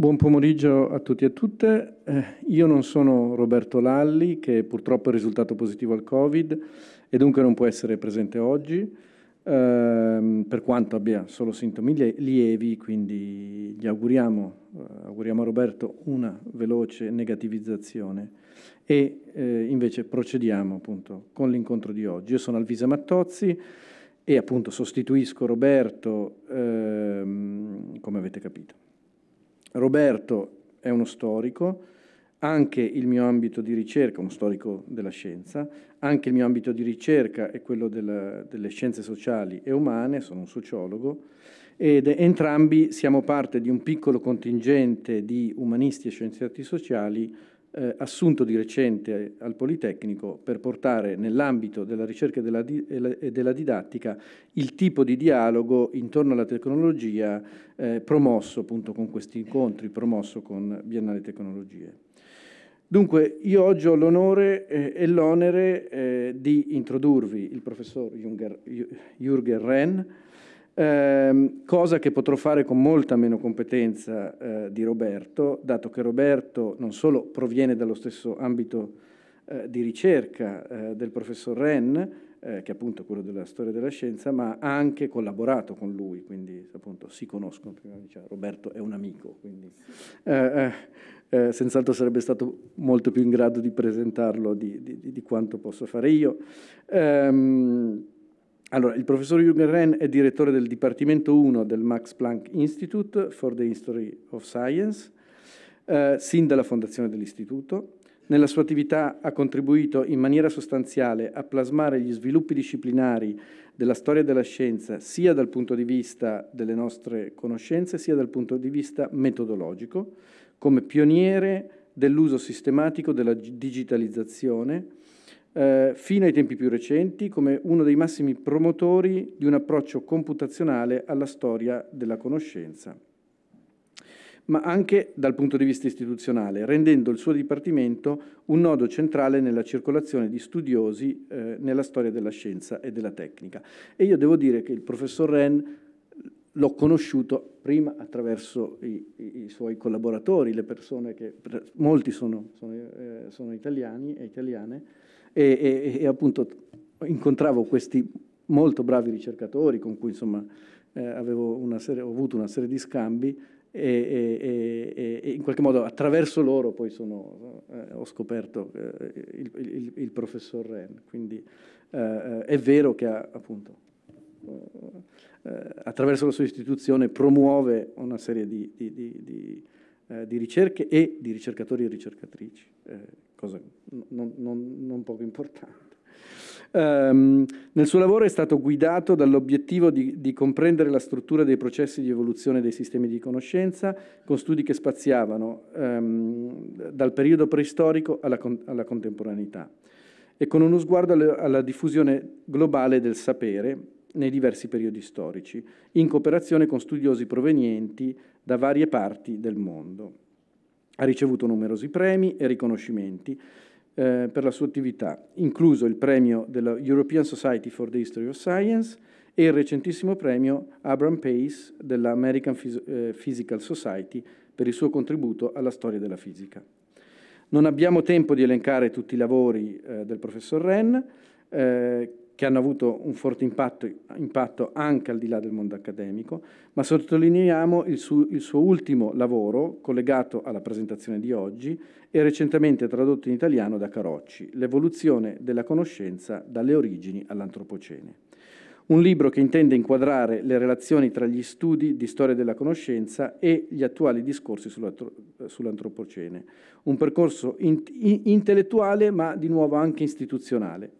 Buon pomeriggio a tutti e a tutte. Eh, io non sono Roberto Lalli, che purtroppo è risultato positivo al Covid e dunque non può essere presente oggi, ehm, per quanto abbia solo sintomi lievi, quindi gli auguriamo, eh, auguriamo a Roberto una veloce negativizzazione. E eh, invece procediamo appunto con l'incontro di oggi. Io sono Alvisa Mattozzi e appunto sostituisco Roberto, ehm, come avete capito. Roberto è uno storico, anche il mio ambito di ricerca, uno storico della scienza, anche il mio ambito di ricerca è quello della, delle scienze sociali e umane, sono un sociologo, ed entrambi siamo parte di un piccolo contingente di umanisti e scienziati sociali eh, assunto di recente al Politecnico per portare nell'ambito della ricerca e della, di, e della, didattica il tipo di dialogo intorno alla tecnologia eh, promosso appunto con questi incontri, promosso con Biennale Tecnologie. Dunque io oggi ho l'onore eh, e l'onere eh, di introdurvi il professor Jürgen Renn, Ehm, cosa che potrò fare con molta meno competenza eh, di Roberto, dato che Roberto non solo proviene dallo stesso ambito eh, di ricerca eh, del professor Ren, eh, che è appunto quello della storia della scienza, ma ha anche collaborato con lui, quindi appunto si conoscono, diciamo, Roberto è un amico, quindi eh, senz'altro sarebbe stato molto più in grado di presentarlo di, di, di quanto posso fare io. Ehm, allora, il professor Jürgen Renn è direttore del Dipartimento 1 del Max Planck Institute for the History of Science, eh, sin dalla fondazione dell'istituto. Nella sua attività ha contribuito in maniera sostanziale a plasmare gli sviluppi disciplinari della storia della scienza sia dal punto di vista delle nostre conoscenze sia dal punto di vista metodologico, come pioniere dell'uso sistematico della digitalizzazione eh, fino ai tempi più recenti come uno dei massimi promotori di un approccio computazionale alla storia della conoscenza, ma anche dal punto di vista istituzionale, rendendo il suo dipartimento un nodo centrale nella circolazione di studiosi eh, nella storia della scienza e della tecnica. E io devo dire che il professor Ren l'ho conosciuto prima attraverso i, i, i, suoi collaboratori, le persone che molti sono, sono, eh, sono italiani e italiane, e, e, e appunto incontravo questi molto bravi ricercatori con cui insomma eh, serie, ho avuto una serie di scambi e, e, e, in qualche modo attraverso loro poi sono, eh, ho scoperto eh, il, il, il, professor Ren. Quindi eh, è vero che ha, appunto, eh, attraverso la sua istituzione promuove una serie di, di, di, di eh, di ricerche e di ricercatori e ricercatrici, eh, cosa non, non, non, poco importante. Um, nel suo lavoro è stato guidato dall'obiettivo di, di comprendere la struttura dei processi di evoluzione dei sistemi di conoscenza, con studi che spaziavano um, dal periodo preistorico alla, alla contemporaneità e con uno sguardo alla diffusione globale del sapere nei diversi periodi storici, in cooperazione con studiosi provenienti da varie parti del mondo. Ha ricevuto numerosi premi e riconoscimenti eh, per la sua attività, incluso il premio della European Society for the History of Science e il recentissimo premio Abram Pace dell'American Phys- eh, Physical Society per il suo contributo alla storia della fisica. Non abbiamo tempo di elencare tutti i lavori eh, del professor Wren, eh, che hanno avuto un forte impatto, impatto, anche al di là del mondo accademico, ma sottolineiamo il, su, il suo ultimo lavoro collegato alla presentazione di oggi e recentemente tradotto in italiano da Carocci, L'evoluzione della conoscenza dalle origini all'antropocene. Un libro che intende inquadrare le relazioni tra gli studi di storia della conoscenza e gli attuali discorsi sull'antropocene. Un percorso in, in, intellettuale ma di nuovo anche istituzionale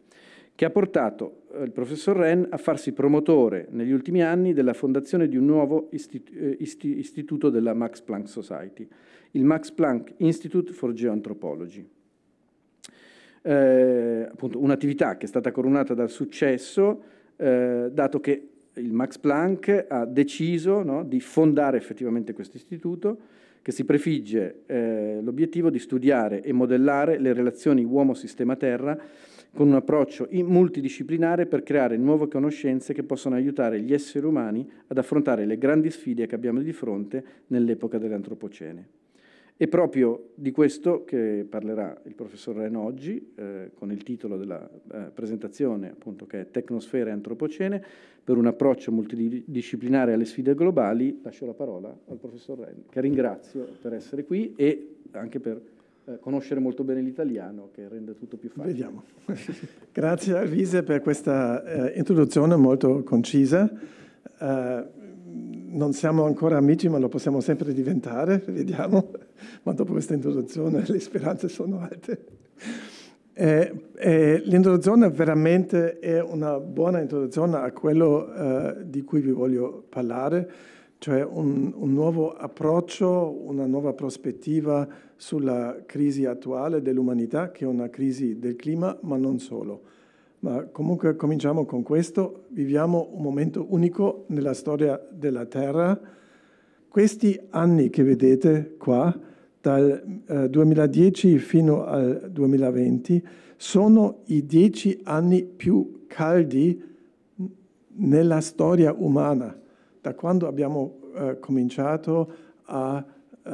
che ha portato eh, il professor Ren a farsi promotore negli ultimi anni della fondazione di un nuovo eh, istituto della Max Planck Society, il Max Planck Institute for Geoanthropology. Eh, appunto, un'attività che è stata coronata dal successo, eh, dato che il Max Planck ha deciso no, di fondare effettivamente questo istituto che si prefigge eh, l'obiettivo di studiare e modellare le relazioni uomo-sistema-terra con un approccio multidisciplinare per creare nuove conoscenze che possano aiutare gli esseri umani ad affrontare le grandi sfide che abbiamo di fronte nell'epoca dell'antropocene. È proprio di questo che parlerà il professor Ren oggi, eh, con il titolo della eh, presentazione, appunto, che è Tecnosfera e Antropocene, per un approccio multidisciplinare alle sfide globali. Lascio la parola al professor Ren, che ringrazio per essere qui e anche per eh, conoscere molto bene l'italiano che rende tutto più facile. Vediamo. Grazie Alvise per questa eh, introduzione molto concisa. Eh, non siamo ancora amici, ma lo possiamo sempre diventare, vediamo. Ma dopo questa introduzione le speranze sono alte. Eh, eh l'introduzione veramente è una buona introduzione a quello eh, di cui vi voglio parlare cioè un, un, nuovo approccio, una nuova prospettiva sulla crisi attuale dell'umanità, che è una crisi del clima, ma non solo. Ma comunque cominciamo con questo, viviamo un momento unico nella storia della Terra. Questi anni che vedete qua, dal eh, 2010 fino al 2020, sono i dieci anni più caldi nella storia umana da quando abbiamo eh, cominciato a, eh,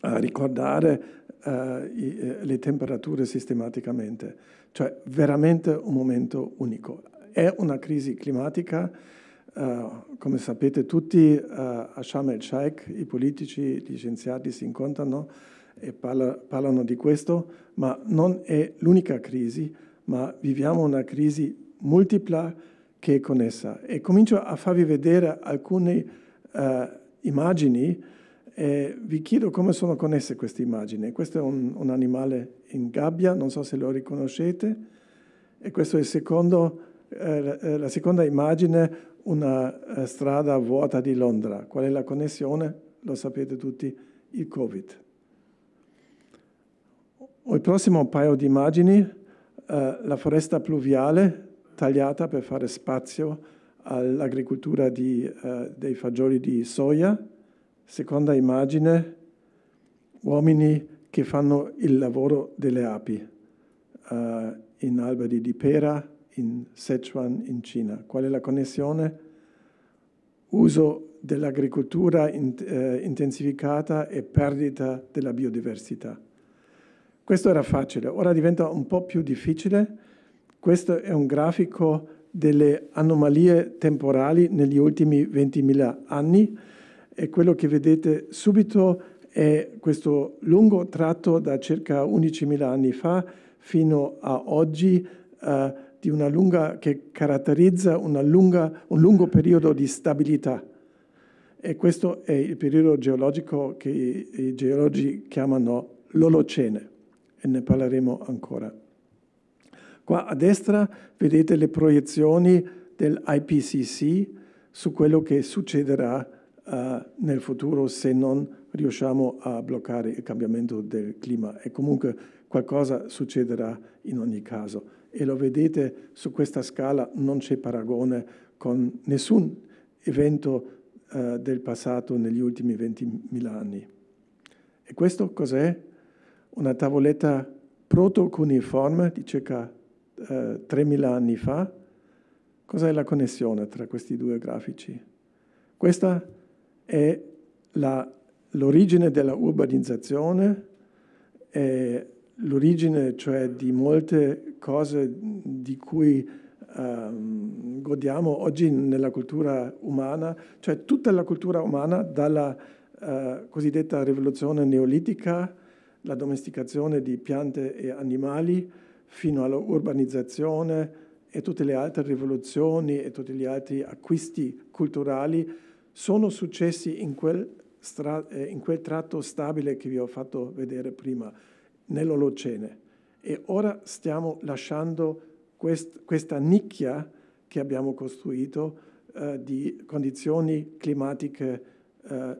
a ricordare eh, i, eh, le temperature sistematicamente. Cioè veramente un momento unico. È una crisi climatica. Uh, come sapete tutti, uh, a Sharm el Sheikh i politici, gli scienziati si incontrano e parla, parlano di questo, ma non è l'unica crisi, ma viviamo una crisi multipla che è con essa. E comincio a farvi vedere alcune uh, immagini e vi chiedo come sono connesse queste immagini. Questo è un, un animale in gabbia, non so se lo riconoscete, e questa è secondo, eh, eh, la seconda immagine, una eh, strada vuota di Londra. Qual è la connessione? Lo sapete tutti, il Covid. O il prossimo paio di immagini, eh, la foresta pluviale tagliata per fare spazio all'agricoltura di, eh, dei fagioli di soia. Seconda immagine, uomini che fanno il lavoro delle api uh, in alberi di pera, in Sichuan, in Cina. Qual è la connessione? Uso dell'agricoltura in, eh, intensificata e perdita della biodiversità. Questo era facile, ora diventa un po' più difficile questo è un grafico delle anomalie temporali negli ultimi 20.000 anni e quello che vedete subito è questo lungo tratto da circa 11.000 anni fa fino a oggi eh, di una lunga, che caratterizza una lunga, un lungo periodo di stabilità. E questo è il periodo geologico che i, i geologi chiamano l'Olocene e ne parleremo ancora. Qua a destra vedete le proiezioni dell'IPCC su quello che succederà uh, nel futuro se non riusciamo a bloccare il cambiamento del clima e comunque qualcosa succederà in ogni caso. E lo vedete su questa scala non c'è paragone con nessun evento uh, del passato negli ultimi 20.000 anni. E questo cos'è? Una tavoletta protocuniforme di circa eh, 3.000 anni fa, cos'è la connessione tra questi due grafici? Questa è l'origine della urbanizzazione, l'origine cioè di molte cose di cui ehm, godiamo oggi nella cultura umana, cioè tutta la cultura umana dalla eh, cosiddetta rivoluzione neolitica, la domesticazione di piante e animali, fino all'urbanizzazione e tutte le altre rivoluzioni e tutti gli altri acquisti culturali sono successi in quel, eh, in quel tratto stabile che vi ho fatto vedere prima, nell'Olocene. E ora stiamo lasciando quest questa nicchia che abbiamo costruito eh, di condizioni climatiche eh,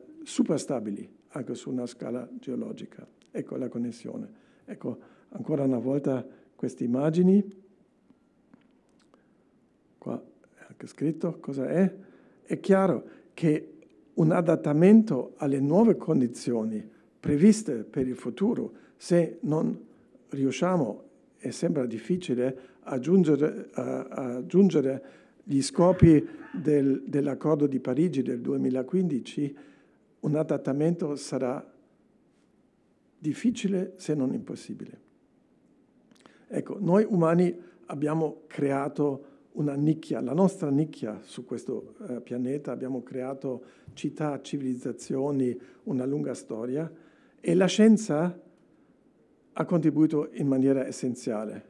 stabili anche su una scala geologica. Ecco la connessione. Ecco, ancora una volta queste immagini. Qua è anche scritto cosa è. È chiaro che un adattamento alle nuove condizioni previste per il futuro, se non riusciamo, e sembra difficile, a giungere, a, gli scopi del, dell'accordo di Parigi del 2015, un adattamento sarà difficile se non impossibile. Ecco, noi umani abbiamo creato una nicchia, la nostra nicchia su questo eh, pianeta, abbiamo creato città, civilizzazioni, una lunga storia e la scienza ha contribuito in maniera essenziale.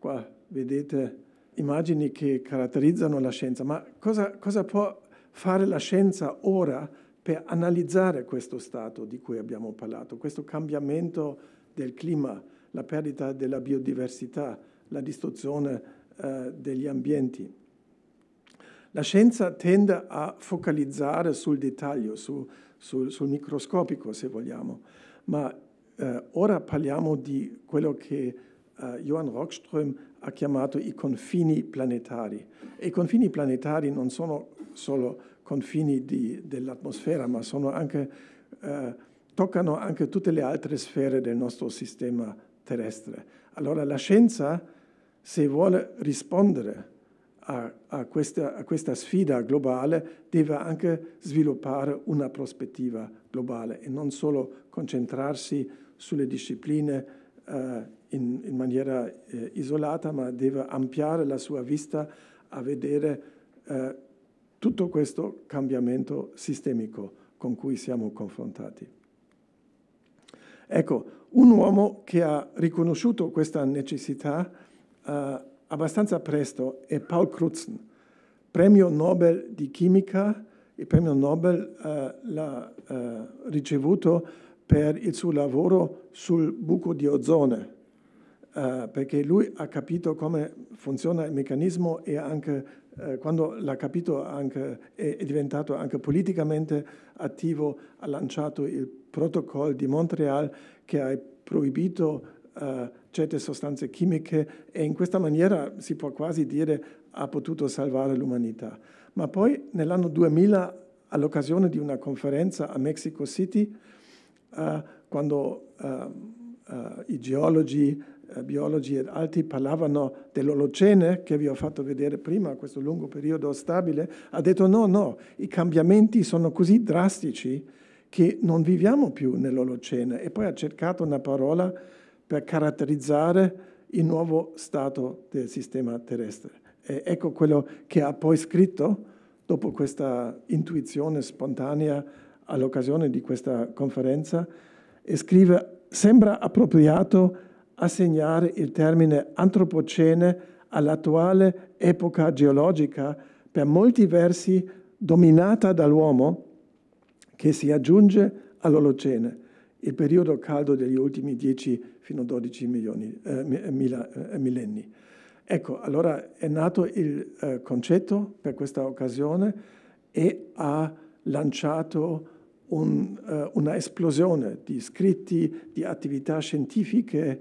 Qua vedete immagini che caratterizzano la scienza, ma cosa, cosa può fare la scienza ora per analizzare questo stato di cui abbiamo parlato, questo cambiamento del clima? la perdita della biodiversità, la distruzione eh, degli ambienti. La scienza tende a focalizzare sul dettaglio, su, sul, sul microscopico se vogliamo, ma eh, ora parliamo di quello che eh, Johan Rockström ha chiamato i confini planetari. E I confini planetari non sono solo confini dell'atmosfera, ma anche, eh, toccano anche tutte le altre sfere del nostro sistema terrestre. Allora la scienza, se vuole rispondere a, a, questa, a questa sfida globale, deve anche sviluppare una prospettiva globale e non solo concentrarsi sulle discipline eh, in, in, maniera eh, isolata, ma deve ampliare la sua vista a vedere eh, tutto questo cambiamento sistemico con cui siamo confrontati. Ecco, un uomo che ha riconosciuto questa necessità eh, abbastanza presto è Paul Crutzen, premio Nobel di chimica, il premio Nobel eh, l'ha eh, ricevuto per il suo lavoro sul buco di ozone, eh, perché lui ha capito come funziona il meccanismo e anche eh, quando l'ha capito anche, è, è, diventato anche politicamente attivo, ha lanciato il protocollo di Montreal che ha proibito eh, certe sostanze chimiche e in questa maniera si può quasi dire ha potuto salvare l'umanità. Ma poi nell'anno 2000, all'occasione di una conferenza a Mexico City, eh, quando eh, eh, i geologi eh, biologi e altri parlavano dell'Olocene che vi ho fatto vedere prima, questo lungo periodo stabile, ha detto no, no, i cambiamenti sono così drastici che non viviamo più nell'Olocene e poi ha cercato una parola per caratterizzare il nuovo stato del sistema terrestre. E ecco quello che ha poi scritto dopo questa intuizione spontanea all'occasione di questa conferenza e scrive sembra appropriato assegnare il termine antropocene all'attuale epoca geologica per molti versi dominata dall'uomo che si aggiunge all'Olocene, il periodo caldo degli ultimi 10 fino a 12 milioni, eh, eh, mila, eh, millenni. Ecco, allora è nato il eh, concetto per questa occasione e ha lanciato un, eh, una esplosione di scritti, di attività scientifiche,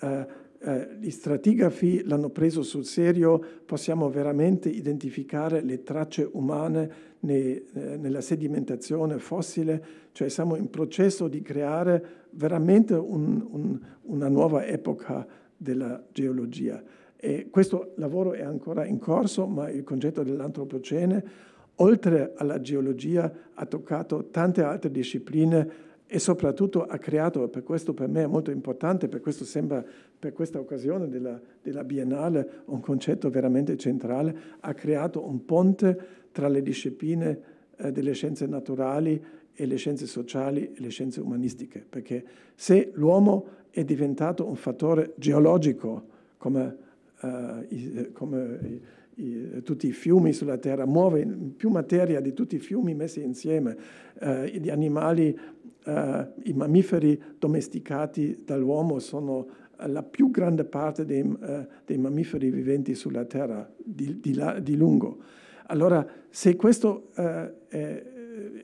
eh, eh, gli stratigrafi l'hanno preso sul serio, possiamo veramente identificare le tracce umane nei, eh, nella sedimentazione fossile, cioè siamo in processo di creare veramente un, un, una nuova epoca della geologia. E questo lavoro è ancora in corso, ma il concetto dell'antropocene, oltre alla geologia, ha toccato tante altre discipline, e soprattutto ha creato, per questo per me è molto importante, per questo sembra per questa occasione della, della, Biennale un concetto veramente centrale, ha creato un ponte tra le discipline eh, delle scienze naturali e le scienze sociali e le scienze umanistiche, perché se l'uomo è diventato un fattore geologico come, eh, come i, tutti i fiumi sulla Terra, muove più materia di tutti i fiumi messi insieme, eh, gli animali eh, i mammiferi domesticati dall'uomo sono la più grande parte dei, eh, dei mammiferi viventi sulla Terra, di, di, là, di lungo. Allora, se, questo, eh, è,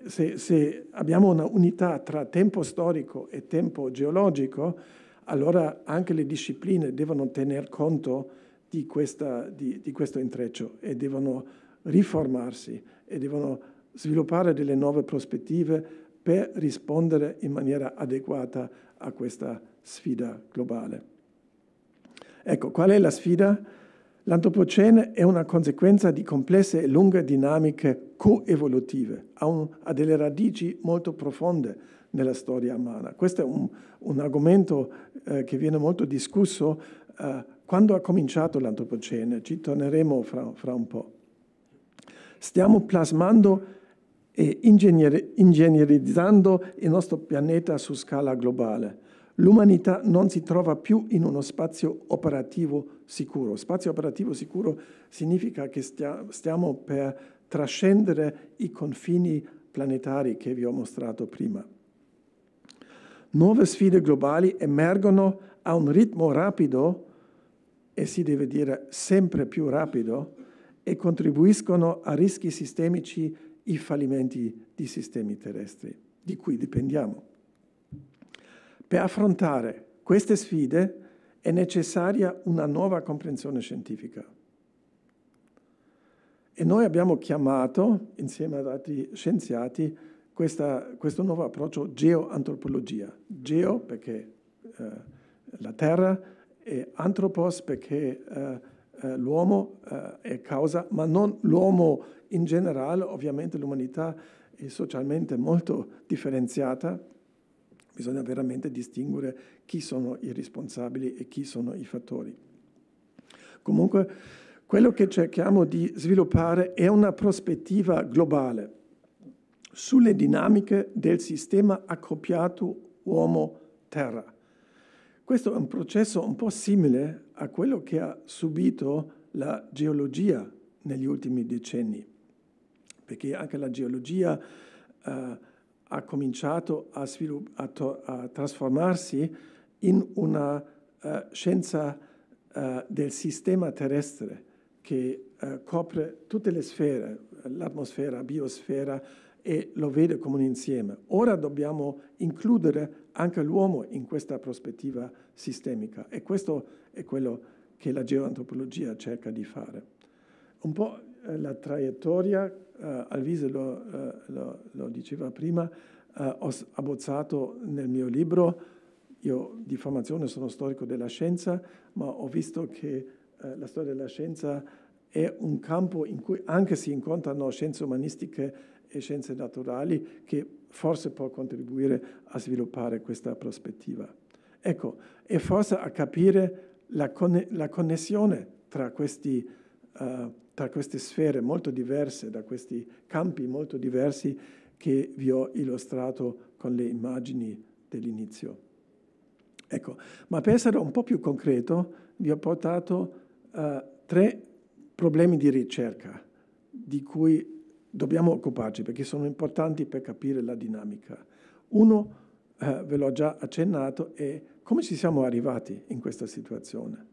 se, se abbiamo una unità tra tempo storico e tempo geologico, allora anche le discipline devono tener conto di, questa, di, di questo intreccio e devono riformarsi e devono sviluppare delle nuove prospettive per rispondere in maniera adeguata a questa sfida globale. Ecco, qual è la sfida? L'antropocene è una conseguenza di complesse e lunghe dinamiche coevolutive, ha, un, ha delle radici molto profonde nella storia umana. Questo è un, un argomento eh, che viene molto discusso eh, quando ha cominciato l'antropocene, ci torneremo fra, fra un po'. Stiamo plasmando e ingegner- ingegnerizzando il nostro pianeta su scala globale. L'umanità non si trova più in uno spazio operativo sicuro. Spazio operativo sicuro significa che stia- stiamo per trascendere i confini planetari che vi ho mostrato prima. Nuove sfide globali emergono a un ritmo rapido, e si deve dire sempre più rapido, e contribuiscono a rischi sistemici i fallimenti di sistemi terrestri di cui dipendiamo. Per affrontare queste sfide è necessaria una nuova comprensione scientifica. E noi abbiamo chiamato, insieme ad altri scienziati, questa, questo nuovo approccio geoantropologia. Geo perché eh, la Terra e antropos perché eh, eh l'uomo eh, è causa, ma non l'uomo in generale ovviamente l'umanità è socialmente molto differenziata, bisogna veramente distinguere chi sono i responsabili e chi sono i fattori. Comunque quello che cerchiamo di sviluppare è una prospettiva globale sulle dinamiche del sistema accoppiato uomo-terra. Questo è un processo un po' simile a quello che ha subito la geologia negli ultimi decenni perché anche la geologia eh, ha cominciato a, a, a trasformarsi in una eh, scienza eh, del sistema terrestre che eh, copre tutte le sfere, l'atmosfera, la biosfera, e lo vede come un insieme. Ora dobbiamo includere anche l'uomo in questa prospettiva sistemica e questo è quello che la geoantropologia cerca di fare. Un po' eh, la traiettoria eh, Alvise lo, eh, lo, lo, diceva prima, eh, ho abbozzato nel mio libro, io di formazione sono storico della scienza, ma ho visto che eh, la storia della scienza è un campo in cui anche si incontrano scienze umanistiche e scienze naturali che forse può contribuire a sviluppare questa prospettiva. Ecco, e forse a capire la, conne la connessione tra questi uh, tra queste sfere molto diverse, da questi campi molto diversi che vi ho illustrato con le immagini dell'inizio. Ecco, ma per essere un po' più concreto vi ho portato eh, tre problemi di ricerca di cui dobbiamo occuparci perché sono importanti per capire la dinamica. Uno, eh, ve l'ho già accennato, è come ci siamo arrivati in questa situazione.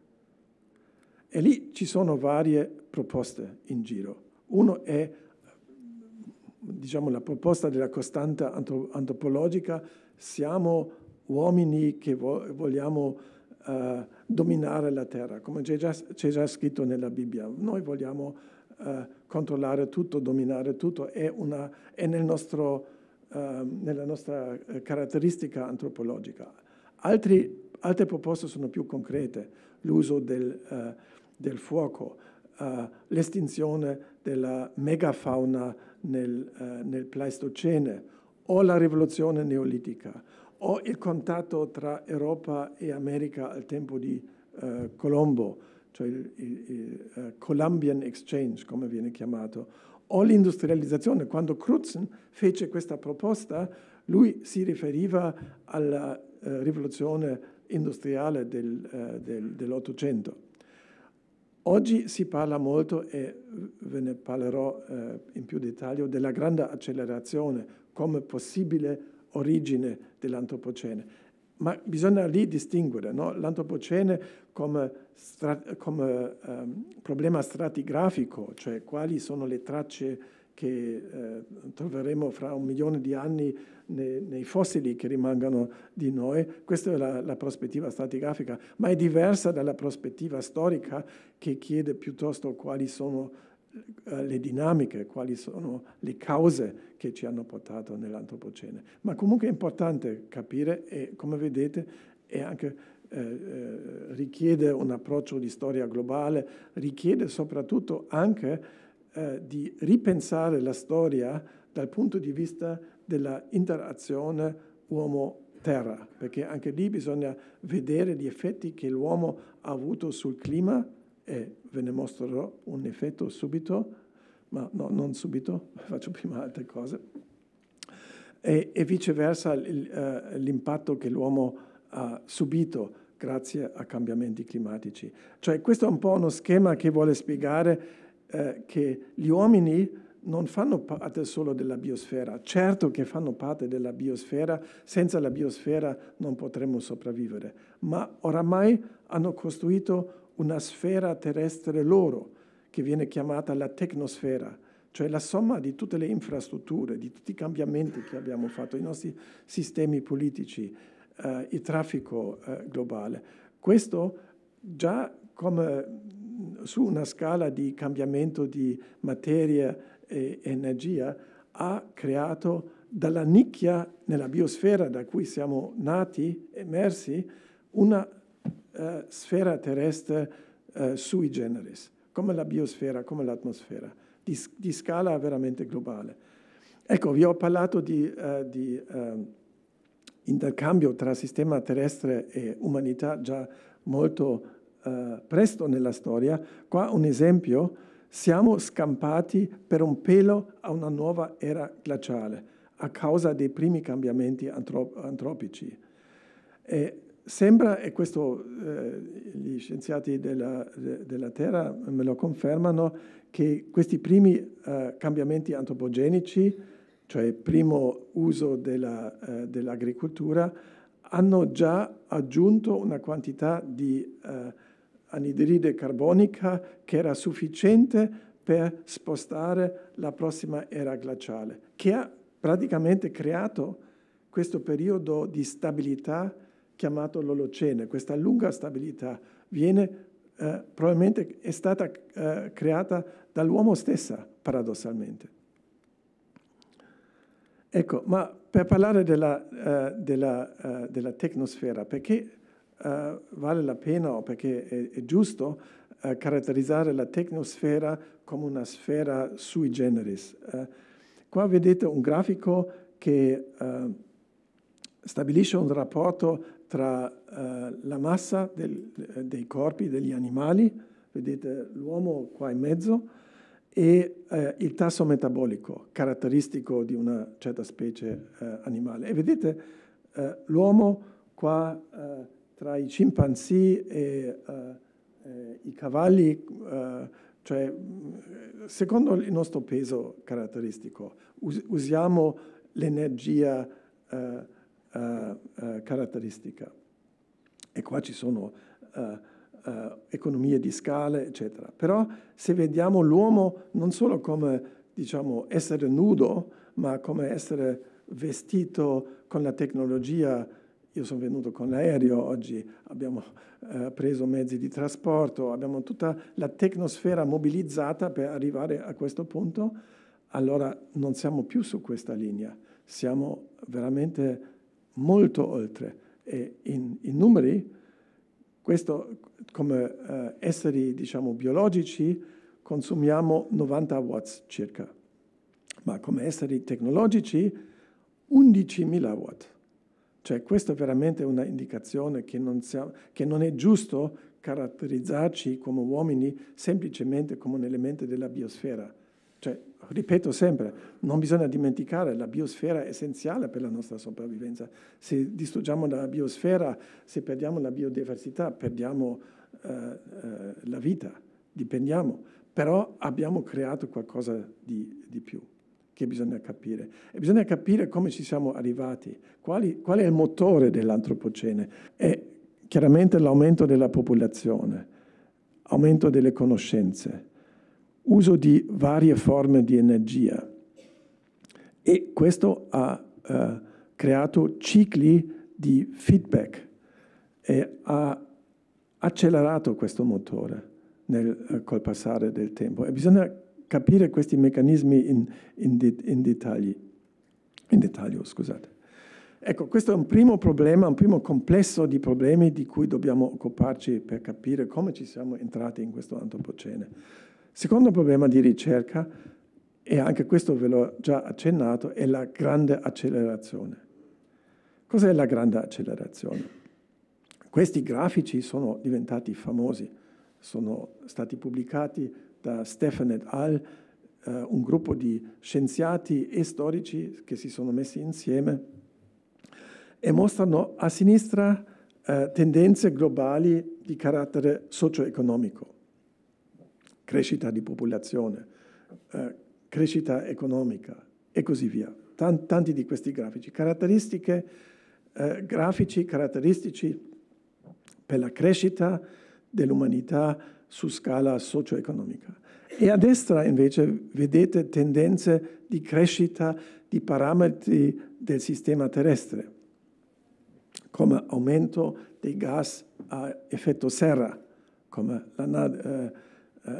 E lì ci sono varie proposte in giro. Uno è diciamo, la proposta della costante antropologica, siamo uomini che vogliamo uh, dominare la terra, come c'è già, già, scritto nella Bibbia. Noi vogliamo uh, controllare tutto, dominare tutto, è, una, è nel nostro, uh, nella nostra caratteristica antropologica. Altri, altre proposte sono più concrete, l'uso del del fuoco, eh, l'estinzione della megafauna nel, eh, nel Pleistocene o la rivoluzione neolitica o il contatto tra Europa e America al tempo di eh, Colombo, cioè il, il, il uh, eh, Columbian Exchange, come viene chiamato, o l'industrializzazione. Quando Crutzen fece questa proposta, lui si riferiva alla uh, rivoluzione industriale del, uh, del, dell'Ottocento. Oggi si parla molto, e ve ne parlerò eh, in più dettaglio, della grande accelerazione come possibile origine dell'antropocene. Ma bisogna lì distinguere no? l'antropocene come, stra come eh, problema stratigrafico, cioè quali sono le tracce che eh, troveremo fra un milione di anni nei, nei fossili che rimangono di noi. Questa è la, la, prospettiva stratigrafica, ma è diversa dalla prospettiva storica che chiede piuttosto quali sono eh, le dinamiche, quali sono le cause che ci hanno portato nell'antropocene. Ma comunque è importante capire e come vedete è anche eh, eh richiede un approccio di storia globale, richiede soprattutto anche eh, di ripensare la storia dal punto di vista dell'interazione uomo-terra, perché anche lì bisogna vedere gli effetti che l'uomo ha avuto sul clima e ve ne mostrerò un effetto subito, ma no, non subito, faccio prima altre cose, e, e viceversa eh, l'impatto che l'uomo ha subito grazie a cambiamenti climatici. Cioè questo è un po' uno schema che vuole spiegare eh, che gli uomini non fanno parte solo della biosfera, certo che fanno parte della biosfera, senza la biosfera non potremmo sopravvivere, ma oramai hanno costruito una sfera terrestre loro, che viene chiamata la tecnosfera, cioè la somma di tutte le infrastrutture, di tutti i cambiamenti che abbiamo fatto, i nostri sistemi politici, eh, il traffico eh, globale. Questo già come su una scala di cambiamento di materia e energia ha creato dalla nicchia nella biosfera da cui siamo nati, emersi, una eh, sfera terrestre eh, sui generis, come la biosfera, come l'atmosfera, di, di, scala veramente globale. Ecco, vi ho parlato di, eh, di eh, intercambio tra sistema terrestre e umanità già molto eh, presto nella storia. Qua un esempio, siamo scampati per un pelo a una nuova era glaciale a causa dei primi cambiamenti antrop antropici. E sembra, e questo eh, gli scienziati della, de, della, Terra me lo confermano, che questi primi eh, cambiamenti antropogenici, cioè il primo uso eh, dell'agricoltura, hanno già aggiunto una quantità di eh, anidride carbonica che era sufficiente per spostare la prossima era glaciale, che ha praticamente creato questo periodo di stabilità chiamato l'Olocene. Questa lunga stabilità viene, eh, probabilmente è stata eh, creata dall'uomo stessa, paradossalmente. Ecco, ma per parlare della, eh, della, eh, della tecnosfera, perché eh, vale la pena, o perché è, è giusto, eh, caratterizzare la tecnosfera come una sfera sui generis. Eh, qua vedete un grafico che eh, stabilisce un rapporto tra eh, la massa del, dei corpi degli animali, vedete l'uomo qua in mezzo, e eh, il tasso metabolico caratteristico di una certa specie eh, animale. E vedete eh, l'uomo qua tra i scimpanzì e eh, eh, i cavalli, eh, cioè secondo il nostro peso caratteristico, us usiamo l'energia eh, caratteristica. E qua ci sono economie di scale, eccetera. Però se vediamo l'uomo non solo come diciamo, essere nudo, ma come essere vestito con la tecnologia io sono venuto con l'aereo, oggi abbiamo eh, preso mezzi di trasporto, abbiamo tutta la tecnosfera mobilizzata per arrivare a questo punto, allora non siamo più su questa linea, siamo veramente molto oltre. E in, in numeri, questo come eh, esseri diciamo, biologici consumiamo 90 watts circa, ma come esseri tecnologici 11.000 watts. Cioè questa è veramente un'indicazione che non, siamo, che non è giusto caratterizzarci come uomini semplicemente come un elemento della biosfera. Cioè, ripeto sempre, non bisogna dimenticare, la biosfera è essenziale per la nostra sopravvivenza. Se distruggiamo la biosfera, se perdiamo la biodiversità, perdiamo eh, eh, la vita, dipendiamo. Però abbiamo creato qualcosa di, di più che bisogna capire. E bisogna capire come ci siamo arrivati, quali, qual è il motore dell'antropocene. È chiaramente l'aumento della popolazione, aumento delle conoscenze, uso di varie forme di energia. E questo ha eh, creato cicli di feedback e ha accelerato questo motore nel, eh, col passare del tempo. E bisogna capire questi meccanismi in, in, det, in, dettagli, in dettaglio. Scusate. Ecco, questo è un primo problema, un primo complesso di problemi di cui dobbiamo occuparci per capire come ci siamo entrati in questo antropocene. Secondo problema di ricerca, e anche questo ve l'ho già accennato, è la grande accelerazione. Cos'è la grande accelerazione? Questi grafici sono diventati famosi, sono stati pubblicati da Stefan et al., eh, un gruppo di scienziati e storici che si sono messi insieme e mostrano a sinistra eh, tendenze globali di carattere socio-economico, crescita di popolazione, eh, crescita economica e così via. Tant tanti di questi grafici, caratteristiche, eh, grafici caratteristici per la crescita dell'umanità su scala socio-economica. E a destra invece vedete tendenze di crescita di parametri del sistema terrestre, come aumento dei gas a effetto serra, come eh, eh,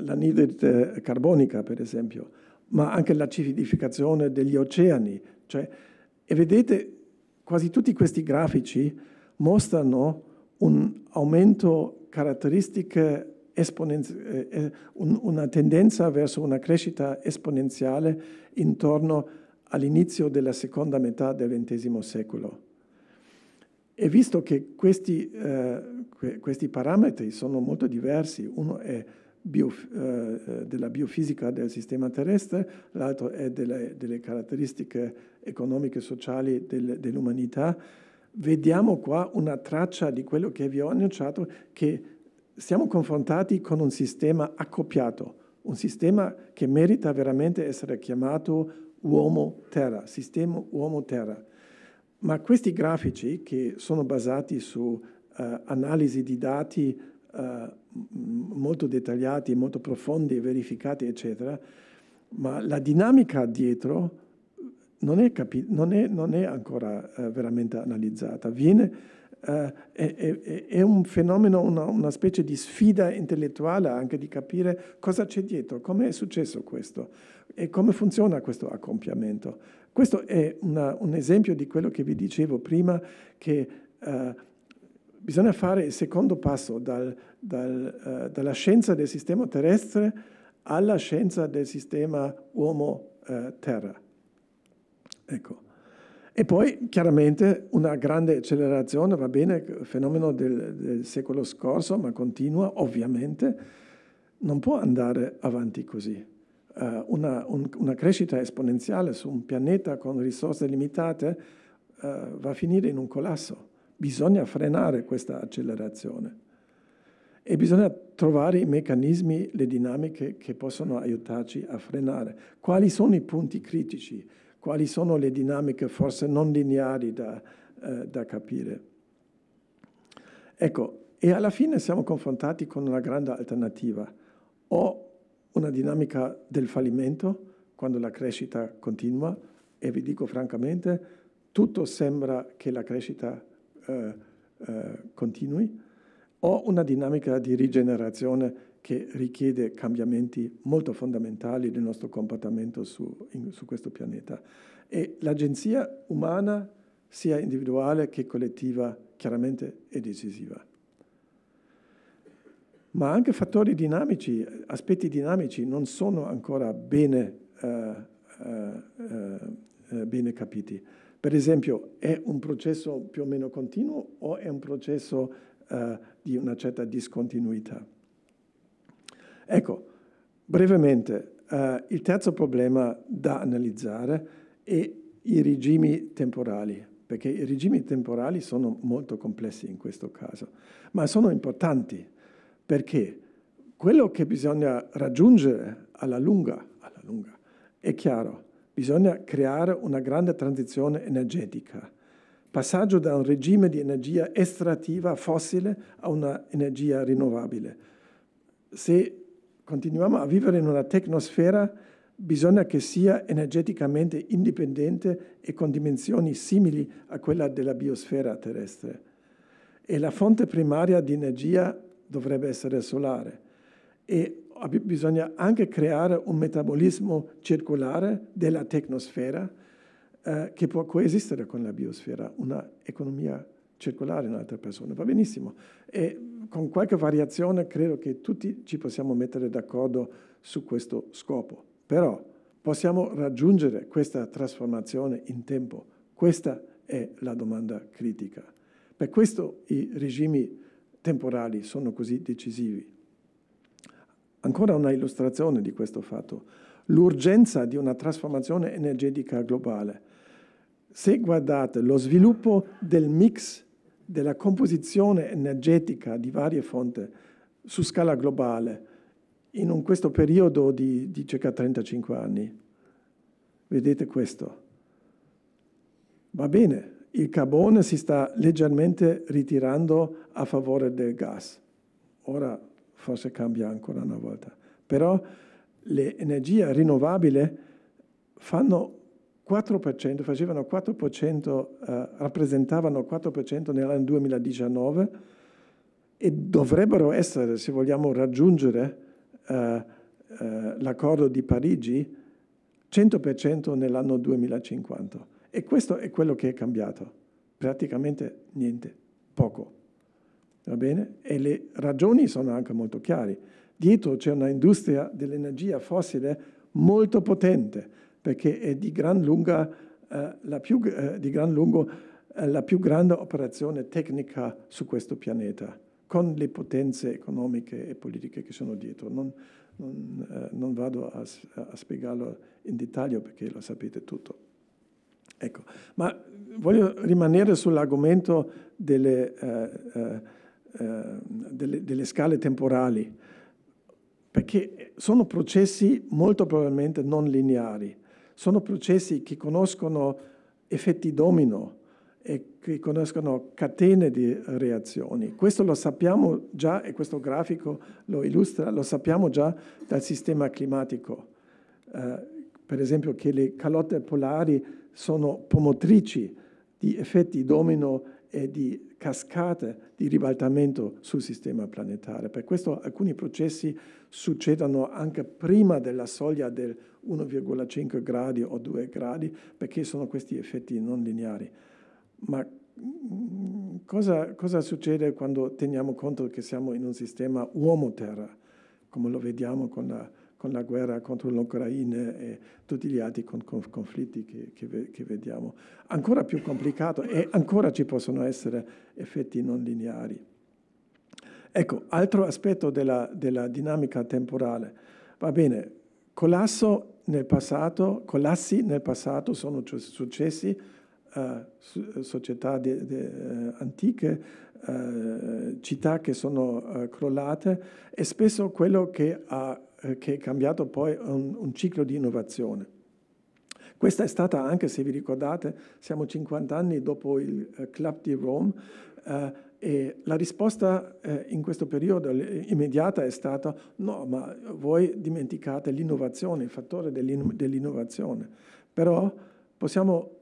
l'anidride eh, carbonica per esempio, ma anche l'acidificazione degli oceani. Cioè, e vedete, quasi tutti questi grafici mostrano un aumento caratteristiche eh, eh, una tendenza verso una crescita esponenziale intorno all'inizio della seconda metà del XX secolo. E visto che questi, eh, questi parametri sono molto diversi, uno è bio, eh, eh, della biofisica del sistema terrestre, l'altro è delle, delle, caratteristiche economiche e sociali del, dell'umanità, vediamo qua una traccia di quello che vi ho annunciato che siamo confrontati con un sistema accoppiato, un sistema che merita veramente essere chiamato uomo-terra, sistema uomo-terra. Ma questi grafici, che sono basati su eh, analisi di dati eh, molto dettagliati, molto profondi, verificati, eccetera, ma la dinamica dietro eh, non è, non è, non è ancora eh, veramente analizzata. Viene eh, eh è, è, un fenomeno, una, una, specie di sfida intellettuale anche di capire cosa c'è dietro, come è successo questo e come funziona questo accompiamento. Questo è una, un esempio di quello che vi dicevo prima, che eh, bisogna fare il secondo passo dal, dal, eh, dalla scienza del sistema terrestre alla scienza del sistema uomo-terra. Eh, ecco. E poi chiaramente una grande accelerazione, va bene, fenomeno del, del secolo scorso, ma continua ovviamente, non può andare avanti così. Uh, una, un, una, crescita esponenziale su un pianeta con risorse limitate uh, va a finire in un collasso. Bisogna frenare questa accelerazione e bisogna trovare i meccanismi, le dinamiche che possono aiutarci a frenare. Quali sono i punti critici? quali sono le dinamiche forse non lineari da, eh, da capire. Ecco, e alla fine siamo confrontati con una grande alternativa, o una dinamica del fallimento, quando la crescita continua, e vi dico francamente, tutto sembra che la crescita eh, eh, continui, o una dinamica di rigenerazione che richiede cambiamenti molto fondamentali del nostro comportamento su, in, su questo pianeta. E l'agenzia umana, sia individuale che collettiva, chiaramente è decisiva. Ma anche fattori dinamici, aspetti dinamici, non sono ancora bene, eh, eh, eh bene capiti. Per esempio, è un processo più o meno continuo o è un processo eh, di una certa discontinuità? Ecco, brevemente, eh, il terzo problema da analizzare è i regimi temporali, perché i regimi temporali sono molto complessi in questo caso, ma sono importanti perché quello che bisogna raggiungere alla lunga, alla lunga è chiaro, bisogna creare una grande transizione energetica, passaggio da un regime di energia estrativa fossile a un'energia rinnovabile. Se continuiamo a vivere in una tecnosfera, bisogna che sia energeticamente indipendente e con dimensioni simili a quella della biosfera terrestre. E la fonte primaria di energia dovrebbe essere solare. E bisogna anche creare un metabolismo circolare della tecnosfera eh, che può coesistere con la biosfera, una economia circolare in altre persone. Va benissimo, e con qualche variazione credo che tutti ci possiamo mettere d'accordo su questo scopo. Però possiamo raggiungere questa trasformazione in tempo? Questa è la domanda critica. Per questo i regimi temporali sono così decisivi. Ancora una illustrazione di questo fatto. L'urgenza di una trasformazione energetica globale. Se guardate lo sviluppo del mix della composizione energetica di varie fonti su scala globale in un, questo periodo di, di circa 35 anni. Vedete questo? Va bene, il carbone si sta leggermente ritirando a favore del gas. Ora forse cambia ancora una volta. Però energie rinnovabili fanno 4%, facevano 4%, eh, rappresentavano 4% nell'anno 2019 e dovrebbero essere, se vogliamo raggiungere eh, eh, l'accordo di Parigi, 100% nell'anno 2050. E questo è quello che è cambiato. Praticamente niente, poco. Va bene? E le ragioni sono anche molto chiare. Dietro c'è un'industria dell'energia fossile molto potente, perché è di gran lunga, eh, la, più, eh, di gran lungo, eh, la più grande operazione tecnica su questo pianeta, con le potenze economiche e politiche che sono dietro. Non, non, eh, non vado a, a spiegarlo in dettaglio perché lo sapete tutto. Ecco, ma voglio rimanere sull'argomento delle, eh, eh, eh delle, delle, scale temporali, perché sono processi molto probabilmente non lineari sono processi che conoscono effetti domino e che conoscono catene di reazioni. Questo lo sappiamo già e questo grafico lo illustra, lo sappiamo già dal sistema climatico. Eh, per esempio che le calotte polari sono promotrici di effetti domino e di cascate di ribaltamento sul sistema planetario. Per questo alcuni processi succedono anche prima della soglia del 1,5 gradi o 2 gradi, perché sono questi effetti non lineari. Ma mm, cosa, cosa succede quando teniamo conto che siamo in un sistema uomo-terra, come lo vediamo con la, con la guerra contro l'Ucraina e tutti gli altri conflitti che, che, che, vediamo. Ancora più complicato e ancora ci possono essere effetti non lineari. Ecco, altro aspetto della, della dinamica temporale. Va bene, Collasso nel passato, collassi nel passato sono successi a eh, società de, de, eh, antiche, eh, città che sono crollate e spesso quello che, ha, che è cambiato poi è un, un ciclo di innovazione. Questa è stata anche, se vi ricordate, siamo 50 anni dopo il Club di Rome, eh, e la risposta eh, in questo periodo eh, immediata è stata no, ma voi dimenticate l'innovazione, il fattore dell'innovazione. Però possiamo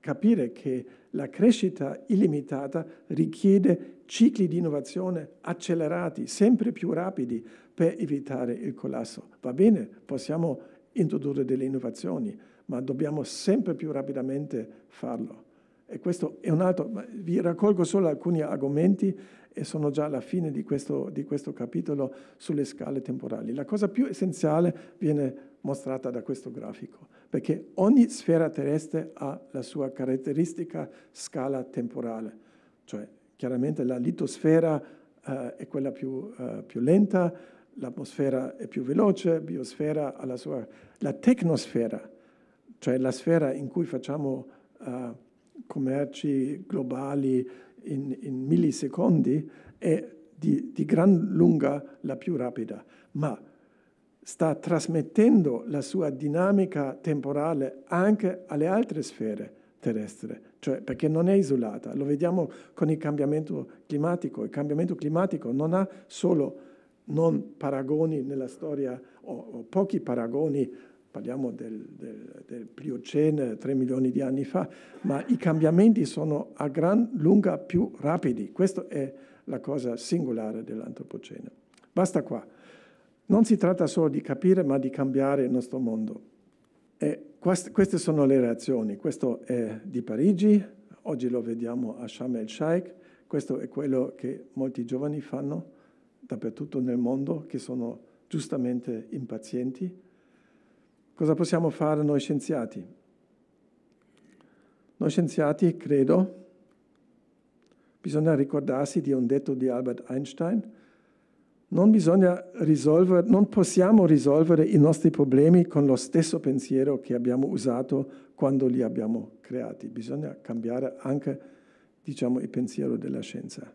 capire che la crescita illimitata richiede cicli di innovazione accelerati, sempre più rapidi, per evitare il collasso. Va bene, possiamo introdurre delle innovazioni, ma dobbiamo sempre più rapidamente farlo. E questo è un altro, vi raccolgo solo alcuni argomenti e sono già alla fine di questo, di questo capitolo sulle scale temporali. La cosa più essenziale viene mostrata da questo grafico, perché ogni sfera terrestre ha la sua caratteristica scala temporale, cioè chiaramente la litosfera eh, è quella più, eh, più lenta, l'atmosfera è più veloce, la biosfera ha la sua... La tecnosfera, cioè la sfera in cui facciamo... Eh, commerci globali in, in millisecondi è di, di, gran lunga la più rapida, ma sta trasmettendo la sua dinamica temporale anche alle altre sfere terrestri, cioè perché non è isolata. Lo vediamo con il cambiamento climatico. Il cambiamento climatico non ha solo non paragoni nella storia o, o pochi paragoni parliamo del, del, del Pliocene 3 milioni di anni fa, ma i cambiamenti sono a gran lunga più rapidi. Questa è la cosa singolare dell'Antropocene. Basta qua. Non si tratta solo di capire, ma di cambiare il nostro mondo. E queste sono le reazioni. Questo è di Parigi, oggi lo vediamo a Sharm el-Sheikh, questo è quello che molti giovani fanno dappertutto nel mondo, che sono giustamente impazienti Cosa possiamo fare noi scienziati? Noi scienziati, credo, bisogna ricordarsi di un detto di Albert Einstein, non, non, possiamo risolvere i nostri problemi con lo stesso pensiero che abbiamo usato quando li abbiamo creati. Bisogna cambiare anche diciamo, il pensiero della scienza.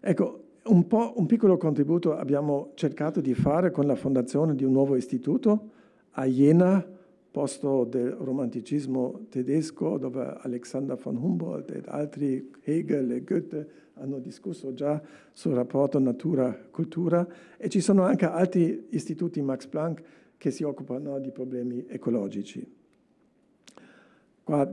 Ecco, un, un, piccolo contributo abbiamo cercato di fare con la fondazione di un nuovo istituto a Jena, posto del romanticismo tedesco, dove Alexander von Humboldt ed altri, Hegel e Goethe, hanno discusso già sul rapporto natura-cultura e ci sono anche altri istituti Max Planck che si occupano di problemi ecologici. Qua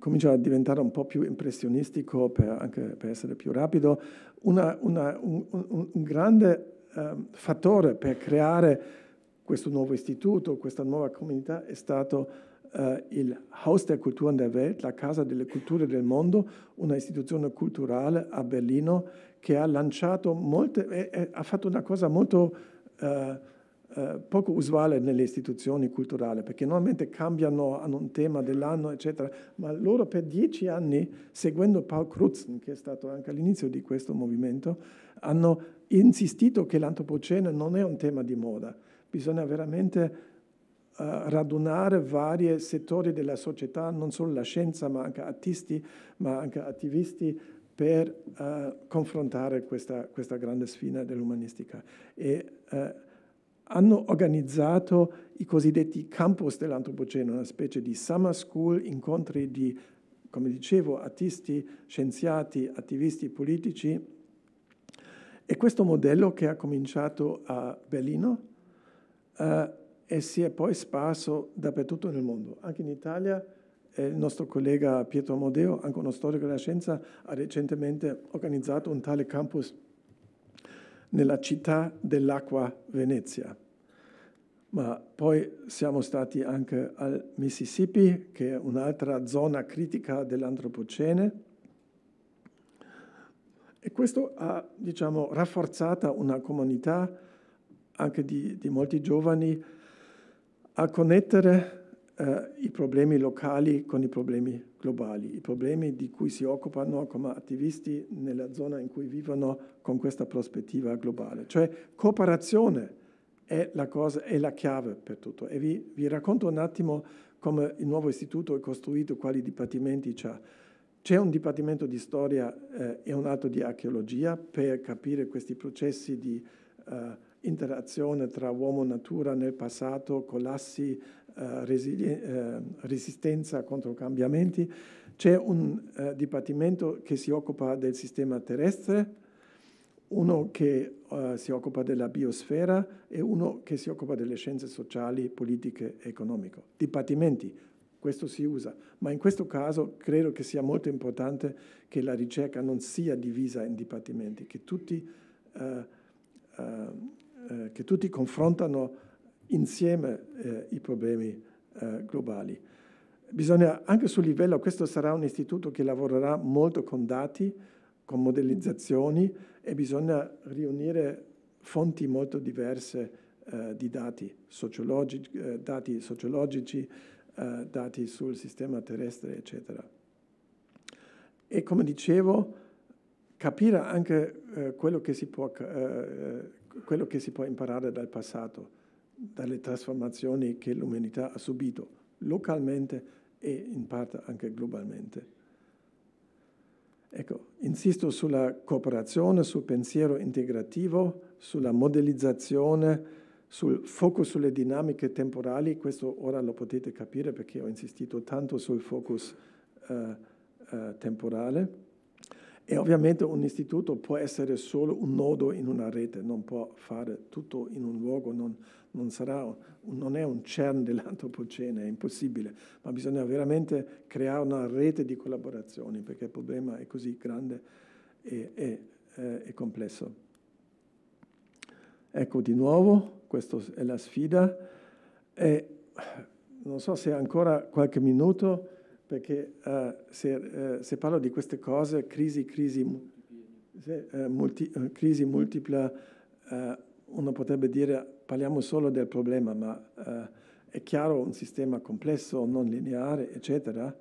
comincia a diventare un po' più impressionistico per, anche per essere più rapido, una, una, un, un, un, grande eh, fattore per creare questo nuovo istituto, questa nuova comunità è stato eh, il Haus der Kulturen der Welt, la Casa delle Culture del Mondo, una istituzione culturale a Berlino che ha lanciato molte, e, e ha fatto una cosa molto... Eh, eh, poco usuale nelle istituzioni culturali, perché normalmente cambiano, hanno un tema dell'anno, eccetera, ma loro per dieci anni, seguendo Paul Crutzen, che è stato anche all'inizio di questo movimento, hanno insistito che l'antropocene non è un tema di moda, bisogna veramente eh, radunare vari settori della società, non solo la scienza, ma anche artisti, ma anche attivisti, per uh, confrontare questa, questa, grande sfida dell'umanistica. E, uh, hanno organizzato i cosiddetti campus dell'antropoceno, una specie di summer school, incontri di, come dicevo, artisti, scienziati, attivisti, politici. E questo modello che ha cominciato a Berlino eh, e si è poi sparso dappertutto nel mondo, anche in Italia. Eh, il nostro collega Pietro Modeo, anche uno storico della scienza, ha recentemente organizzato un tale campus nella città dell'acqua Venezia ma poi siamo stati anche al Mississippi, che è un'altra zona critica dell'Antropocene. E questo ha diciamo, rafforzato una comunità anche di, di molti giovani a connettere eh, i problemi locali con i problemi globali, i problemi di cui si occupano come attivisti nella zona in cui vivono con questa prospettiva globale, cioè cooperazione è la, cosa, è la chiave per tutto. E vi, vi, racconto un attimo come il nuovo istituto è costruito, quali dipartimenti c'è. C'è un dipartimento di storia eh, e un altro di archeologia per capire questi processi di eh, interazione tra uomo e natura nel passato, collassi, eh, resili- eh, resistenza contro cambiamenti. C'è un eh, dipartimento che si occupa del sistema terrestre, uno che uh, si occupa della biosfera e uno che si occupa delle scienze sociali, politiche e economiche. Dipartimenti, questo si usa, ma in questo caso credo che sia molto importante che la ricerca non sia divisa in dipartimenti, che tutti, uh, uh, che tutti confrontano insieme i problemi globali. Bisogna anche sul livello, questo sarà un istituto che lavorerà molto con dati, con modellizzazioni, e bisogna riunire fonti molto diverse eh, di dati sociologici, eh, dati, sociologici eh, dati sul sistema terrestre, eccetera. E come dicevo, capire anche eh, quello che, può, eh, eh, quello, che si può, imparare dal passato, dalle trasformazioni che l'umanità ha subito localmente e in parte anche globalmente. Ecco, insisto sulla cooperazione, sul pensiero integrativo, sulla modellizzazione, sul focus sulle dinamiche temporali, questo ora lo potete capire perché ho insistito tanto sul focus eh, eh, temporale. E ovviamente un istituto può essere solo un nodo in una rete, non può fare tutto in un luogo, non, non, sarà, non è un CERN dell'antropocene, è impossibile, ma bisogna veramente creare una rete di collaborazioni perché il problema è così grande e, e, e complesso. Ecco di nuovo, questa è la sfida. E non so se ancora qualche minuto perché eh, se, eh, se, parlo di queste cose, crisi, crisi, se, eh, multi, eh, crisi multipla, eh, uno potrebbe dire parliamo solo del problema, ma eh, è chiaro un sistema complesso, non lineare, eccetera.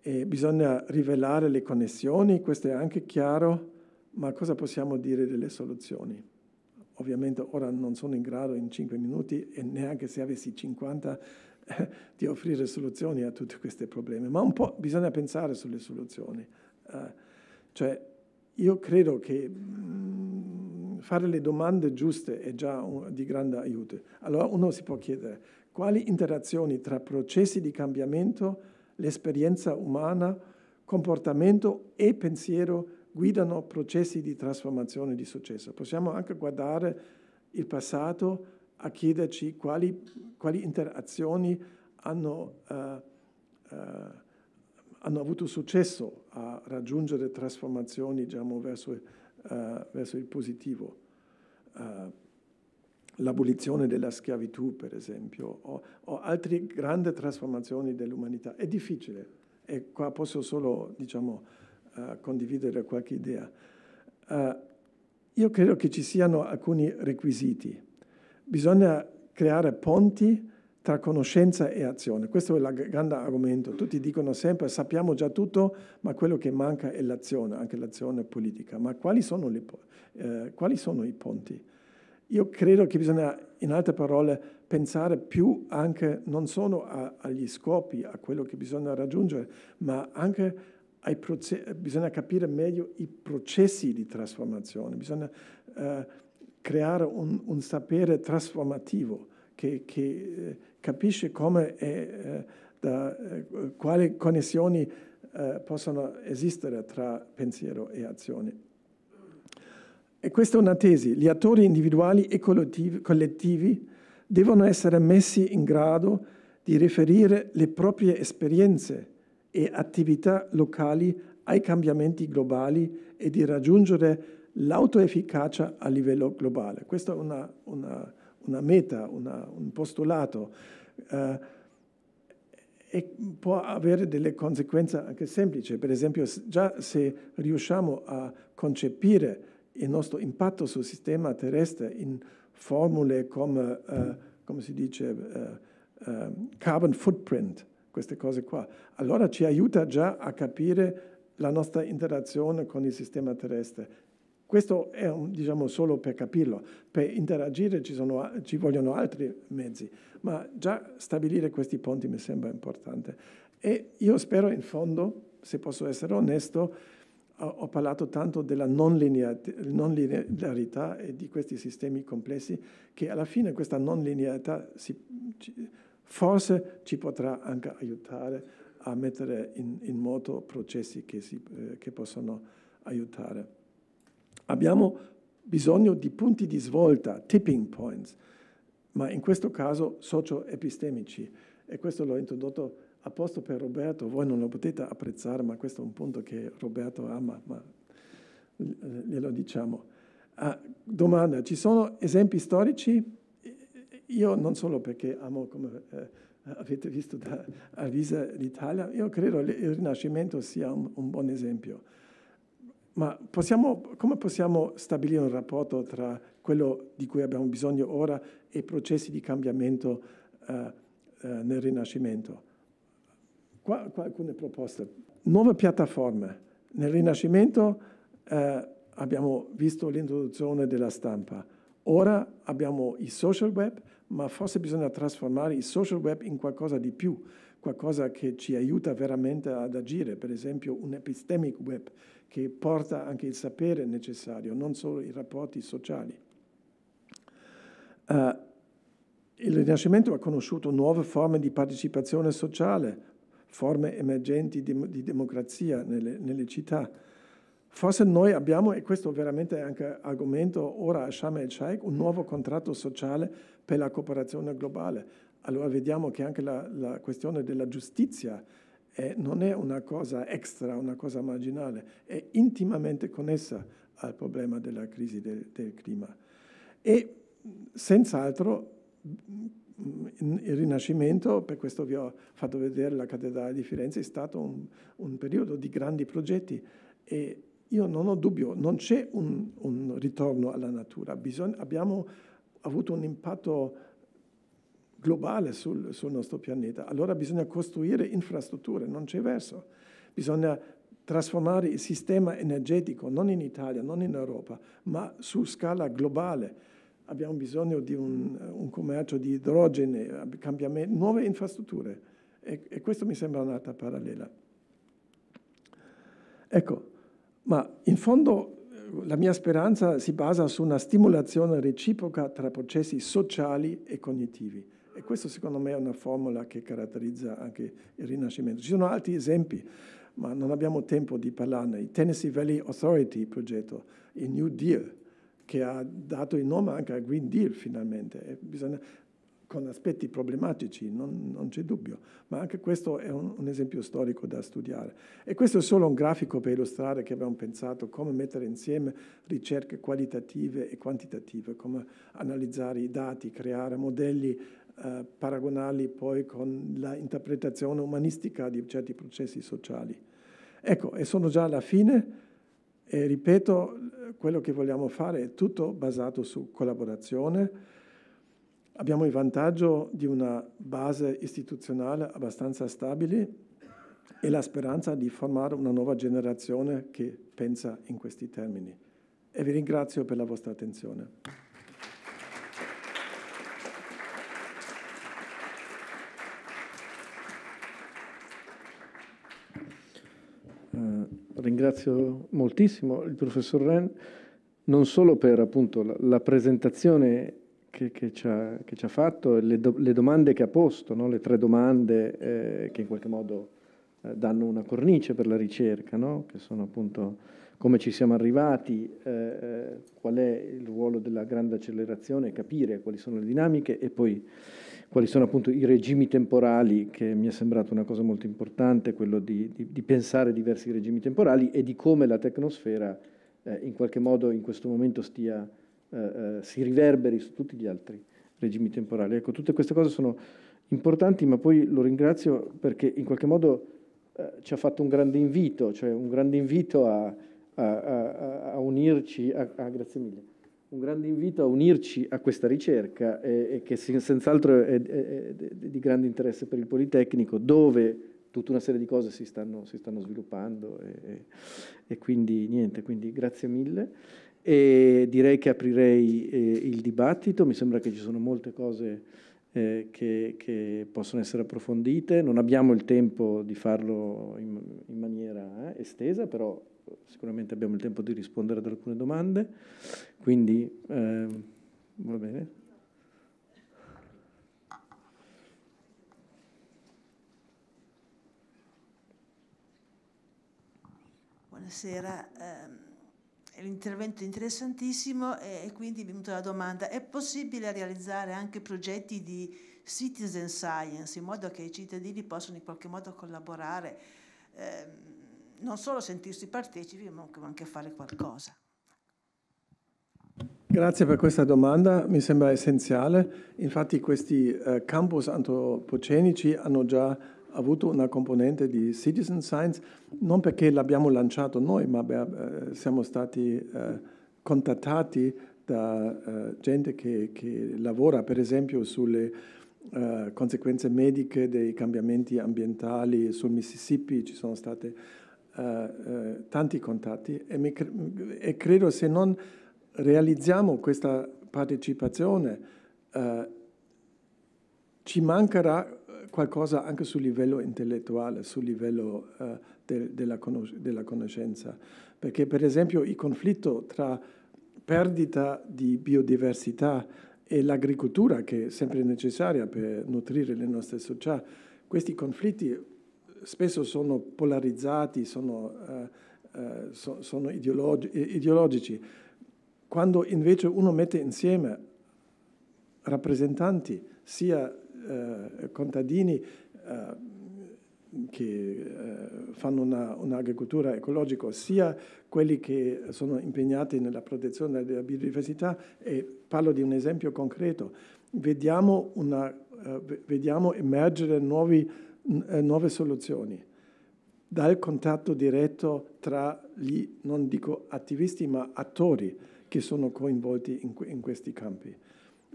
E bisogna rivelare le connessioni, questo è anche chiaro, ma cosa possiamo dire delle soluzioni? Ovviamente ora non sono in grado in 5 minuti e neanche se avessi 50 di offrire soluzioni a tutti questi problemi, ma un po' bisogna pensare sulle soluzioni. Eh, cioè, io credo che mh, mm, fare le domande giuste è già un, di grande aiuto. Allora uno si può chiedere quali interazioni tra processi di cambiamento, l'esperienza umana, comportamento e pensiero guidano processi di trasformazione di successo. Possiamo anche guardare il passato a chiederci quali, quali interazioni hanno, eh, eh, hanno, avuto successo a raggiungere trasformazioni diciamo, verso, eh, verso, il positivo. Eh, l'abolizione della schiavitù, per esempio, o, o altre grandi trasformazioni dell'umanità. È difficile e qua posso solo diciamo, eh, condividere qualche idea. Eh, io credo che ci siano alcuni requisiti bisogna creare ponti tra conoscenza e azione. Questo è il grande argomento. Tutti dicono sempre sappiamo già tutto, ma quello che manca è l'azione, anche l'azione politica. Ma quali sono, le, eh, quali sono i ponti? Io credo che bisogna, in altre parole, pensare più anche non solo a, agli scopi, a quello che bisogna raggiungere, ma anche ai processi, bisogna capire meglio i processi di trasformazione. Bisogna, eh, creare un, un sapere trasformativo che, che eh, capisce come e eh, eh, quali connessioni possono esistere tra pensiero e azione. E questa è una tesi. Gli attori individuali e collettivi devono essere messi in grado di riferire le proprie esperienze e attività locali ai cambiamenti globali e di raggiungere l'autoefficacia a livello globale. Questa è una, una, una meta, una, un postulato eh, e può avere delle conseguenze anche semplici. Per esempio, già se riusciamo a concepire il nostro impatto sul sistema terrestre in formule come, eh, come si dice, eh, eh carbon footprint, queste cose qua, allora ci aiuta già a capire la nostra interazione con il sistema terrestre questo è un, diciamo, solo per capirlo, per interagire ci, sono, ci, vogliono altri mezzi, ma già stabilire questi ponti mi sembra importante. E io spero in fondo, se posso essere onesto, ho, ho parlato tanto della non, non linearità e di questi sistemi complessi, che alla fine questa non linearità si, ci, forse ci potrà anche aiutare a mettere in, in moto processi che, si, eh, che possono aiutare. Abbiamo bisogno di punti di svolta, tipping points, ma in questo caso socio-epistemici. E questo l'ho introdotto apposta per Roberto. Voi non lo potete apprezzare, ma questo è un punto che Roberto ama, ma glielo diciamo. Ah, domanda, ci sono esempi storici? Io non solo perché amo, come eh, avete visto da Avisa l'Italia, io credo che il Rinascimento sia un, un buon esempio ma possiamo, come possiamo stabilire un rapporto tra quello di cui abbiamo bisogno ora e i processi di cambiamento eh, eh, nel Rinascimento? Qua, qua, alcune proposte. Nuove piattaforme. Nel Rinascimento eh, abbiamo visto l'introduzione della stampa. Ora abbiamo i social web, ma forse bisogna trasformare i social web in qualcosa di più, qualcosa che ci aiuta veramente ad agire, per esempio un epistemic web che porta anche il sapere necessario, non solo i rapporti sociali. Uh, il Rinascimento ha conosciuto nuove forme di partecipazione sociale, forme emergenti di, di democrazia nelle, nelle, città. Forse noi abbiamo, e questo veramente è anche argomento ora a Sharm el Sheikh, un nuovo contratto sociale per la cooperazione globale. Allora vediamo che anche la, la questione della giustizia eh, non è una cosa extra, una cosa marginale, è intimamente connessa al problema della crisi del, del clima. E senz'altro mm, il Rinascimento, per questo vi ho fatto vedere la cattedrale di Firenze, è stato un, un periodo di grandi progetti e io non ho dubbio, non c'è un, un ritorno alla natura, Bisogna, abbiamo avuto un impatto globale sul, sul nostro pianeta. Allora bisogna costruire infrastrutture, non c'è verso. Bisogna trasformare il sistema energetico non in Italia, non in Europa, ma su scala globale. Abbiamo bisogno di un, un commercio di idrogene, nuove infrastrutture. E, e questo mi sembra un'altra parallela. Ecco, ma in fondo eh, la mia speranza si basa su una stimolazione reciproca tra processi sociali e cognitivi. E questa secondo me è una formula che caratterizza anche il Rinascimento. Ci sono altri esempi, ma non abbiamo tempo di parlarne. Il Tennessee Valley Authority progetto, il New Deal, che ha dato il nome anche al Green Deal finalmente. Bisogna, con aspetti problematici, non, non c'è dubbio, ma anche questo è un, un, esempio storico da studiare. E questo è solo un grafico per illustrare che abbiamo pensato come mettere insieme ricerche qualitative e quantitative, come analizzare i dati, creare modelli eh, paragonarli poi con l'interpretazione umanistica di certi processi sociali. Ecco, e sono già alla fine e ripeto, quello che vogliamo fare è tutto basato su collaborazione. Abbiamo il vantaggio di una base istituzionale abbastanza stabile e la speranza di formare una nuova generazione che pensa in questi termini. E vi ringrazio per la vostra attenzione. Eh, ringrazio moltissimo il professor Ren non solo per appunto, la, la, presentazione che, che, ci ha, che, ci ha, fatto e le, do, le domande che ha posto, no? le tre domande eh, che in qualche modo eh, danno una cornice per la ricerca, no? che sono appunto come ci siamo arrivati, eh, eh, qual è il ruolo della grande accelerazione, capire quali sono le dinamiche e poi quali sono appunto i regimi temporali, che mi è sembrato una cosa molto importante, quello di, di, di pensare diversi regimi temporali e di come la tecnosfera eh, in qualche modo in questo momento stia, eh, eh, si riverberi su tutti gli altri regimi temporali. Ecco, tutte queste cose sono importanti, ma poi lo ringrazio perché in qualche modo eh, ci ha fatto un grande invito, cioè un grande invito a, a, a, a unirci, grazie mille un grande invito a unirci a questa ricerca eh, che senz'altro è, è, è, di grande interesse per il Politecnico, dove tutta una serie di cose si stanno, si stanno sviluppando e, e, quindi niente, quindi grazie mille. E direi che aprirei eh, il dibattito, mi sembra che ci sono molte cose eh, che, che, possono essere approfondite, non abbiamo il tempo di farlo in, in maniera eh, estesa, però sicuramente abbiamo il tempo di rispondere ad alcune domande, quindi eh, va bene. Buonasera, l'intervento ehm, è interessantissimo e quindi è venuta la domanda, è possibile realizzare anche progetti di citizen science in modo che i cittadini possano in qualche modo collaborare? Eh, non solo sentirsi partecipi, ma anche fare qualcosa. Grazie per questa domanda, mi sembra essenziale. Infatti questi eh, campus antropocenici hanno già avuto una componente di citizen science, non perché l'abbiamo lanciato noi, ma beh, eh, siamo stati eh, contattati da eh, gente che, che, lavora per esempio sulle eh, conseguenze mediche dei cambiamenti ambientali sul Mississippi, ci sono state eh, eh, tanti contatti e, mi, e, credo se non realizziamo questa partecipazione eh, ci mancherà qualcosa anche sul livello intellettuale, sul livello eh, de, della, conos della, conoscenza. Perché per esempio il conflitto tra perdita di biodiversità e l'agricoltura, che è sempre necessaria per nutrire le nostre società, questi conflitti spesso sono polarizzati, sono, eh, eh so, sono ideologi ideologici, quando invece uno mette insieme rappresentanti, sia eh, contadini eh, che eh, fanno un'agricoltura ecologica, sia quelli che sono impegnati nella protezione della biodiversità, e parlo di un esempio concreto, vediamo, una, vediamo emergere nuovi eh, nuove soluzioni dal contatto diretto tra gli, non dico attivisti, ma attori che sono coinvolti in, in questi campi.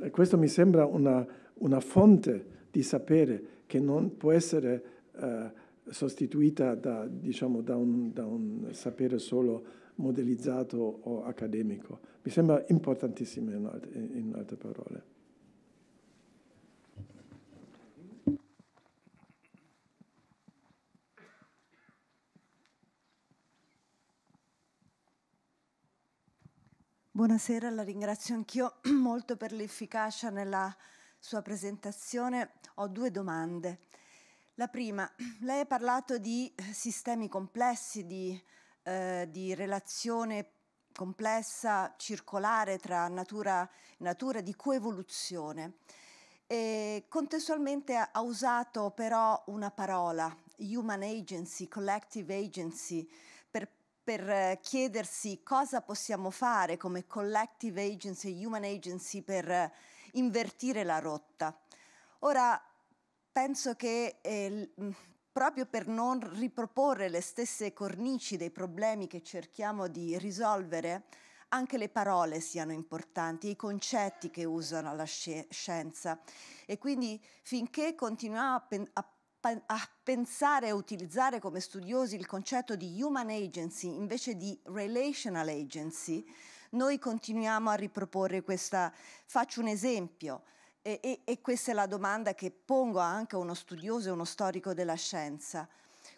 E questo mi sembra una, una, fonte di sapere che non può essere eh, sostituita da, diciamo, da, un, da un sapere solo modellizzato o accademico. Mi sembra importantissimo in altre, in altre parole. Buonasera, la ringrazio anch'io molto per l'efficacia nella sua presentazione. Ho due domande. La prima, lei ha parlato di eh, sistemi complessi, di, eh, di relazione complessa, circolare tra natura e natura, di coevoluzione. E contestualmente ha usato però una parola, human agency, collective agency, per eh, chiedersi cosa possiamo fare come collective agency human agency per eh, invertire la rotta. Ora, penso che eh, mm, proprio per non riproporre le stesse cornici dei problemi che cerchiamo di risolvere, anche le parole siano importanti, i concetti che usano la scienza. E quindi finché continuiamo a, a a pensare e utilizzare come studiosi il concetto di human agency invece di relational agency, noi continuiamo a riproporre questa. Faccio un esempio. E, e, e, questa è la domanda che pongo anche a uno studioso e uno storico della scienza.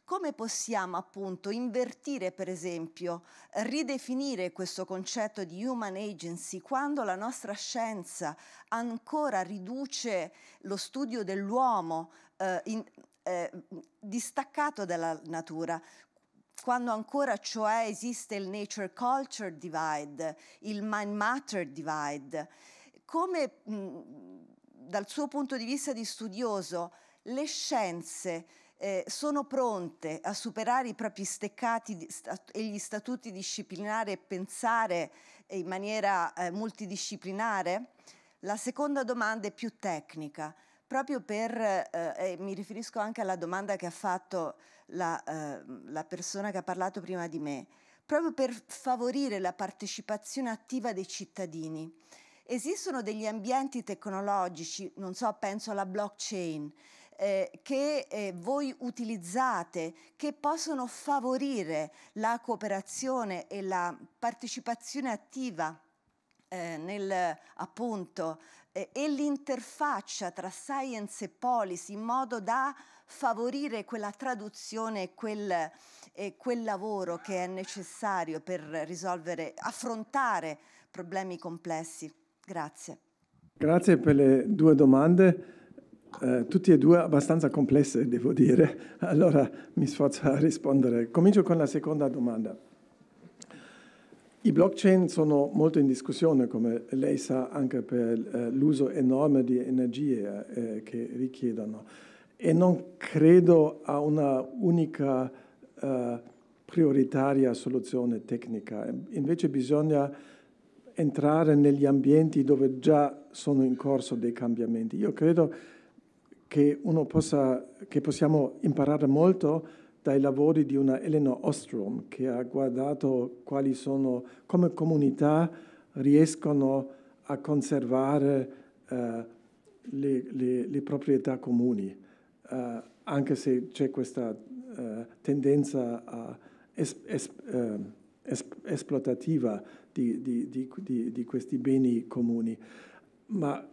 Come possiamo appunto invertire, per esempio, ridefinire questo concetto di human agency quando la nostra scienza ancora riduce lo studio dell'uomo eh, in, eh, distaccato dalla natura, quando ancora cioè esiste il nature culture divide, il mind matter divide, come mh, dal suo punto di vista di studioso le scienze eh, sono pronte a superare i propri steccati stat- e gli statuti disciplinari e pensare in maniera eh, multidisciplinare? La seconda domanda è più tecnica proprio per, eh, mi riferisco anche alla domanda che ha fatto la, eh, la persona che ha parlato prima di me, proprio per favorire la partecipazione attiva dei cittadini. Esistono degli ambienti tecnologici, non so, penso alla blockchain, eh, che eh, voi utilizzate che possono favorire la cooperazione e la partecipazione attiva eh, nel, appunto, e l'interfaccia tra science e policy in modo da favorire quella traduzione e quel, eh, quel lavoro che è necessario per risolvere, affrontare problemi complessi. Grazie. Grazie per le due domande. Eh, tutti e due abbastanza complesse, devo dire. Allora mi sforzo a rispondere. Comincio con la seconda domanda. I blockchain sono molto in discussione, come lei sa, anche per eh, l'uso enorme di energie eh, eh, che richiedono e non credo a una unica prioritaria soluzione tecnica. Invece bisogna entrare negli ambienti dove già sono in corso dei cambiamenti. Io credo che, possa, che possiamo imparare molto dai lavori di una Elena Ostrom che ha guardato quali sono, come comunità riescono a conservare eh, le, le, le, proprietà comuni, eh, anche se c'è questa eh, tendenza es, es, eh, es, esplotativa di, di, di, di questi beni comuni. Ma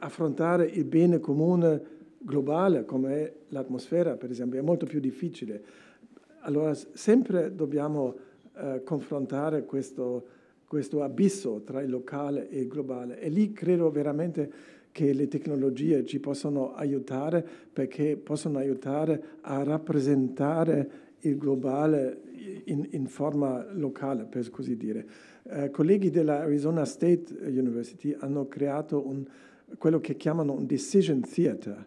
affrontare il bene comune globale come è l'atmosfera, per esempio, è molto più difficile. Allora sempre dobbiamo eh, confrontare questo, questo abisso tra il locale e il globale e lì credo veramente che le tecnologie ci possono aiutare perché possono aiutare a rappresentare il globale in, in forma locale, per così dire. Eh, colleghi dell'Arizona State University hanno creato un, quello che chiamano un decision theater,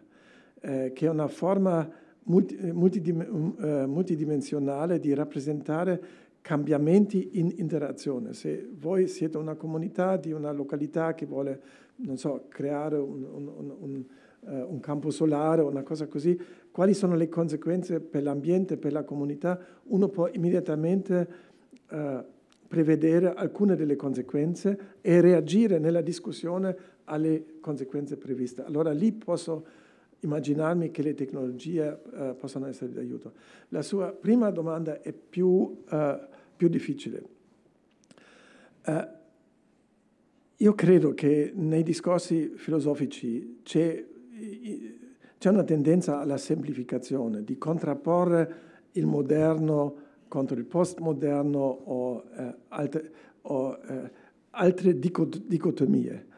eh, che è una forma multi, eh, multidim, mm, eh, multidimensionale di rappresentare cambiamenti in interazione. Se voi siete una comunità di una località che vuole, non so, creare un, un, un, un eh, campo solare o una cosa così, quali sono le conseguenze per l'ambiente, per la comunità? Uno può immediatamente prevedere alcune delle conseguenze e reagire nella discussione alle conseguenze previste. Allora lì posso immaginarmi che le tecnologie eh, possano essere d'aiuto. La sua prima domanda è più, eh, più difficile. Eh, io credo che nei discorsi filosofici c'è, una tendenza alla semplificazione, di contrapporre il moderno contro il postmoderno o, eh, altre, o, eh, altre dicotomie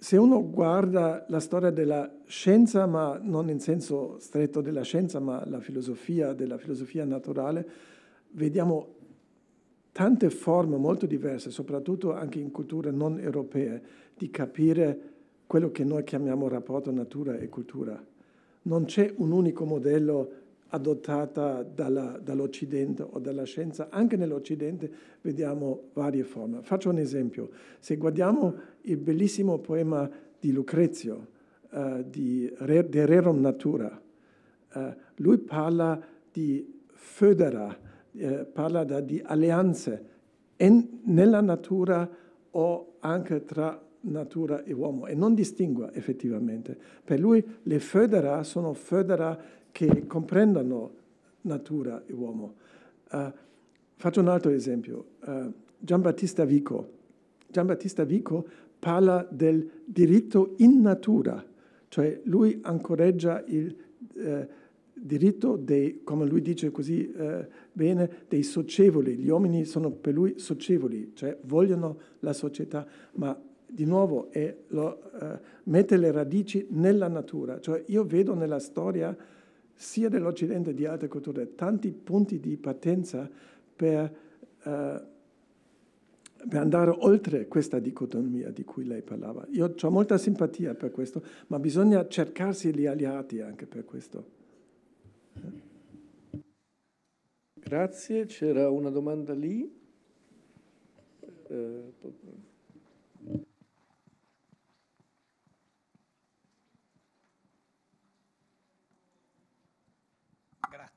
se uno guarda la storia della scienza, ma non in senso stretto della scienza, ma la filosofia, della filosofia naturale, vediamo tante forme molto diverse, soprattutto anche in culture non europee, di capire quello che noi chiamiamo rapporto natura e cultura. Non c'è un unico modello adottato dalla, dall'Occidente o dalla scienza, anche nell'Occidente vediamo varie forme. Faccio un esempio, se guardiamo il bellissimo poema di Lucrezio, uh, di Re, De Rerum Natura. Uh, lui parla di födera, eh, parla da, di alleanze en, nella natura o anche tra natura e uomo e non distingua effettivamente. Per lui le födera sono födera che comprendono natura e uomo. Uh, faccio un altro esempio, uh, Giambattista Vico. Giambattista Vico parla del diritto in natura, cioè lui ancoreggia il eh, diritto dei, come lui dice così eh, bene, dei socievoli. Gli uomini sono per lui socievoli, cioè vogliono la società, ma di nuovo è, lo, eh, mette le radici nella natura. Cioè io vedo nella storia sia dell'Occidente che di altre culture tanti punti di partenza per... Eh, per andare oltre questa dicotomia di cui lei parlava. Io ho molta simpatia per questo, ma bisogna cercarsi gli aliati anche per questo. Grazie, c'era una domanda lì. Eh,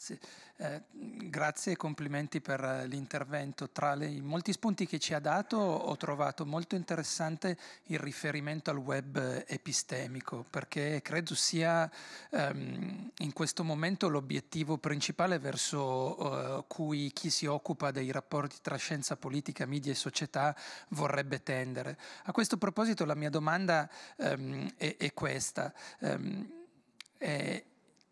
Grazie. Eh, grazie e complimenti per eh, l'intervento. Tra i molti spunti che ci ha dato ho trovato molto interessante il riferimento al web epistemico, perché credo sia ehm, in questo momento l'obiettivo principale verso eh, cui chi si occupa dei rapporti tra scienza politica, media e società vorrebbe tendere. A questo proposito la mia domanda ehm, è, è, questa. Ehm,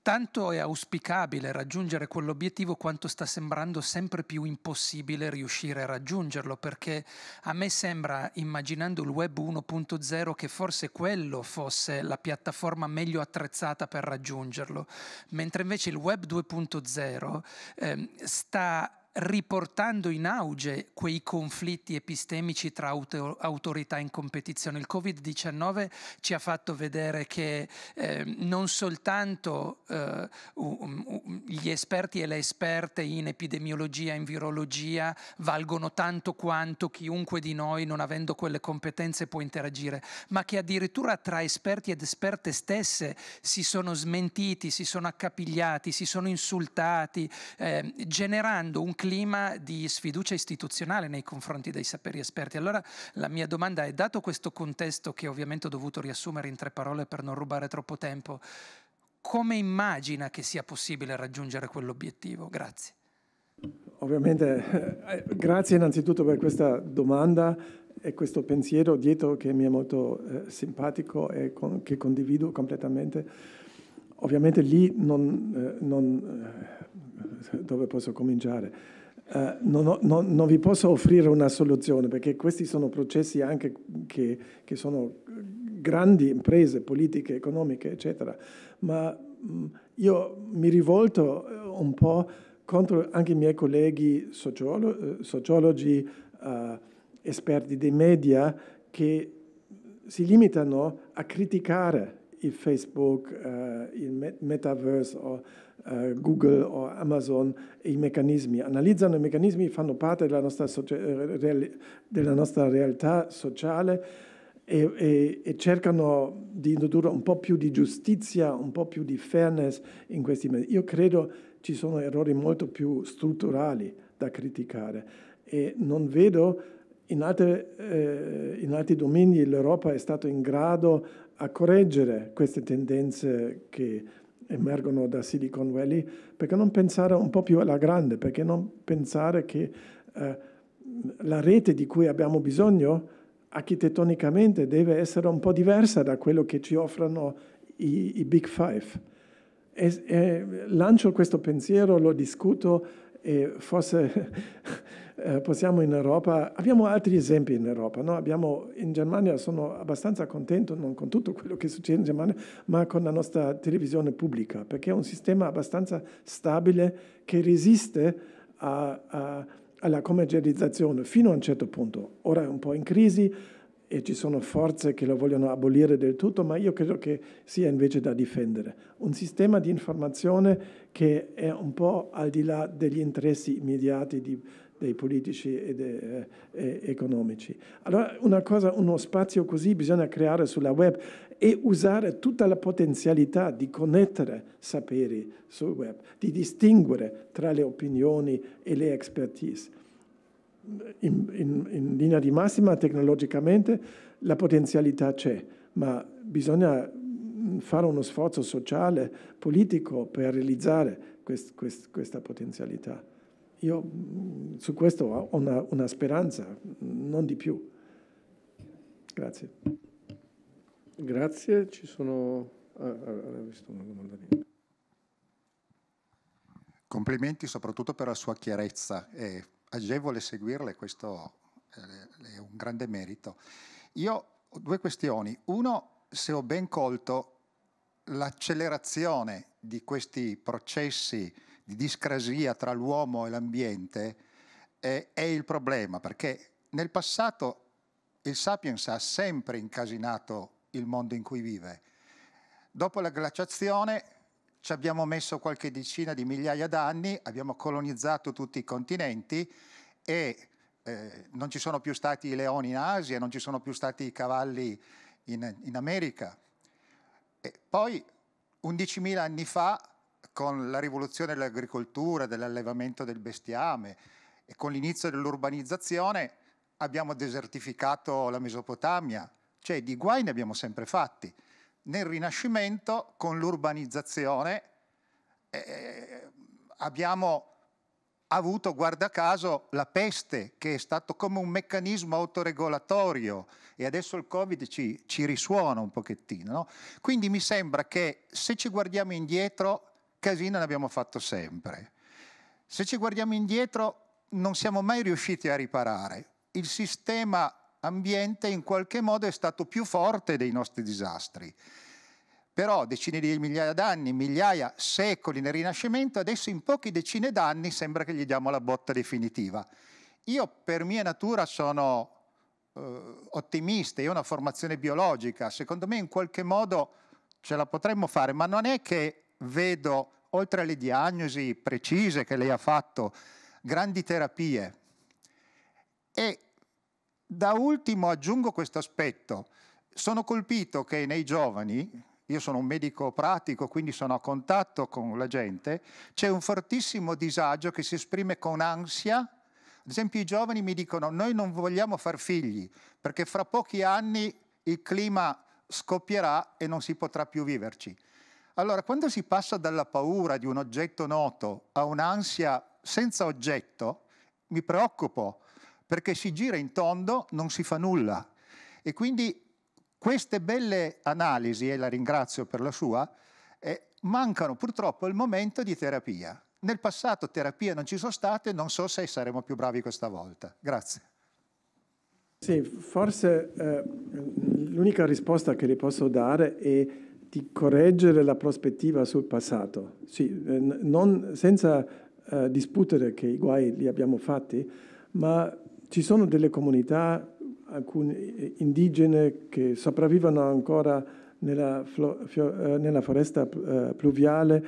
Tanto è auspicabile raggiungere quell'obiettivo quanto sta sembrando sempre più impossibile riuscire a raggiungerlo, perché a me sembra, immaginando il web 1.0, che forse quello fosse la piattaforma meglio attrezzata per raggiungerlo, mentre invece il web 2.0 eh, sta riportando in auge quei conflitti epistemici tra auto- autorità in competizione. Il Covid-19 ci ha fatto vedere che eh, non soltanto eh, um, um, gli esperti e le esperte in epidemiologia, in virologia valgono tanto quanto chiunque di noi, non avendo quelle competenze, può interagire, ma che addirittura tra esperti ed esperte stesse si sono smentiti, si sono accapigliati, si sono insultati, eh, generando un clima di sfiducia istituzionale nei confronti dei saperi esperti. Allora la mia domanda è, dato questo contesto che ovviamente ho dovuto riassumere in tre parole per non rubare troppo tempo, come immagina che sia possibile raggiungere quell'obiettivo? Grazie. Ovviamente, eh, grazie innanzitutto per questa domanda e questo pensiero dietro che mi è molto eh, simpatico e con, che condivido completamente. Ovviamente lì non, eh, non eh, dove posso cominciare? Eh, non, ho, non, non, vi posso offrire una soluzione perché questi sono processi anche che, che sono grandi imprese politiche, economiche, eccetera, ma mh, mm, io mi rivolto eh, un po' contro anche i miei colleghi sociolo eh, sociologi, eh, esperti dei media, che si limitano a criticare if Facebook, uh, eh, il Metaverse o uh, Google o Amazon, i meccanismi. Analizzano i meccanismi, fanno parte della nostra, della nostra realtà sociale e, e, e, cercano di introdurre un po' più di giustizia, un po' più di fairness in questi mezzi. Io credo ci sono errori molto più strutturali da criticare e non vedo... In, altre, eh, in, altri domini l'Europa è stata in grado a correggere queste tendenze che emergono da Silicon Valley, perché non pensare un po' più alla grande, perché non pensare che eh, la rete di cui abbiamo bisogno architettonicamente deve essere un po' diversa da quello che ci offrono i, i Big Five. E, e lancio questo pensiero, lo discuto e forse eh, possiamo in Europa, abbiamo altri esempi in Europa, no? abbiamo, in Germania sono abbastanza contento, non con tutto quello che succede in Germania, ma con la nostra televisione pubblica, perché è un sistema abbastanza stabile che resiste a, a, alla commercializzazione fino a un certo punto. Ora è un po' in crisi, e ci sono forze che lo vogliono abolire del tutto, ma io credo che sia invece da difendere. Un sistema di informazione che è un po' al di là degli interessi immediati di, dei politici e, de, eh, economici. Allora una cosa, uno spazio così bisogna creare sulla web e usare tutta la potenzialità di connettere saperi sul web, di distinguere tra le opinioni e le expertise. In, in, in linea di massima, tecnologicamente, la potenzialità c'è, ma bisogna mm, fare uno sforzo sociale, politico per realizzare quest, quest, questa potenzialità. Io mm, su questo ho una, una speranza, non di più. Grazie. Grazie, ci sono... Ah, ah, ah Complimenti soprattutto per la sua chiarezza, è agevole seguirle, questo eh, è un grande merito. Io ho due questioni. Uno, se ho ben colto, l'accelerazione di questi processi di discrasia tra l'uomo e l'ambiente eh, è il problema, perché nel passato il sapiens ha sempre incasinato il mondo in cui vive. Dopo la glaciazione ci abbiamo messo qualche decina di migliaia d'anni, abbiamo colonizzato tutti i continenti e eh, non ci sono più stati i leoni in Asia, non ci sono più stati i cavalli in, in America. E poi 11.000 anni fa con la rivoluzione dell'agricoltura, dell'allevamento del bestiame e con l'inizio dell'urbanizzazione abbiamo desertificato la Mesopotamia, cioè di guai ne abbiamo sempre fatti. Nel Rinascimento, con l'urbanizzazione, eh, abbiamo avuto, guarda caso, la peste, che è stato come un meccanismo autoregolatorio e adesso il Covid ci, ci risuona un pochettino. No? Quindi mi sembra che se ci guardiamo indietro casino l'abbiamo fatto sempre. Se ci guardiamo indietro non siamo mai riusciti a riparare. Il sistema ambiente in qualche modo è stato più forte dei nostri disastri. Però decine di migliaia d'anni, migliaia, secoli nel Rinascimento, adesso in poche decine d'anni sembra che gli diamo la botta definitiva. Io per mia natura sono eh, ottimista, io ho una formazione biologica, secondo me in qualche modo ce la potremmo fare, ma non è che vedo, oltre alle diagnosi precise che lei ha fatto, grandi terapie. E da ultimo aggiungo questo aspetto. Sono colpito che nei giovani, io sono un medico pratico, quindi sono a contatto con la gente, c'è un fortissimo disagio che si esprime con ansia. Ad esempio i giovani mi dicono noi non vogliamo far figli perché fra pochi anni il clima scoppierà e non si potrà più viverci. Allora, quando si passa dalla paura di un oggetto noto a un'ansia senza oggetto, mi preoccupo perché si gira in tondo, non si fa nulla. E quindi queste belle analisi, e la ringrazio per la sua, eh, mancano purtroppo il momento di terapia. Nel passato terapie non ci sono state, non so se saremo più bravi questa volta. Grazie. Sì, forse eh, l'unica risposta che le posso dare è di correggere la prospettiva sul passato, sì, eh, non, senza eh, discutere che i guai li abbiamo fatti, ma ci sono delle comunità, alcune eh, indigene, che sopravvivono ancora nella, eh, nella foresta eh, pluviale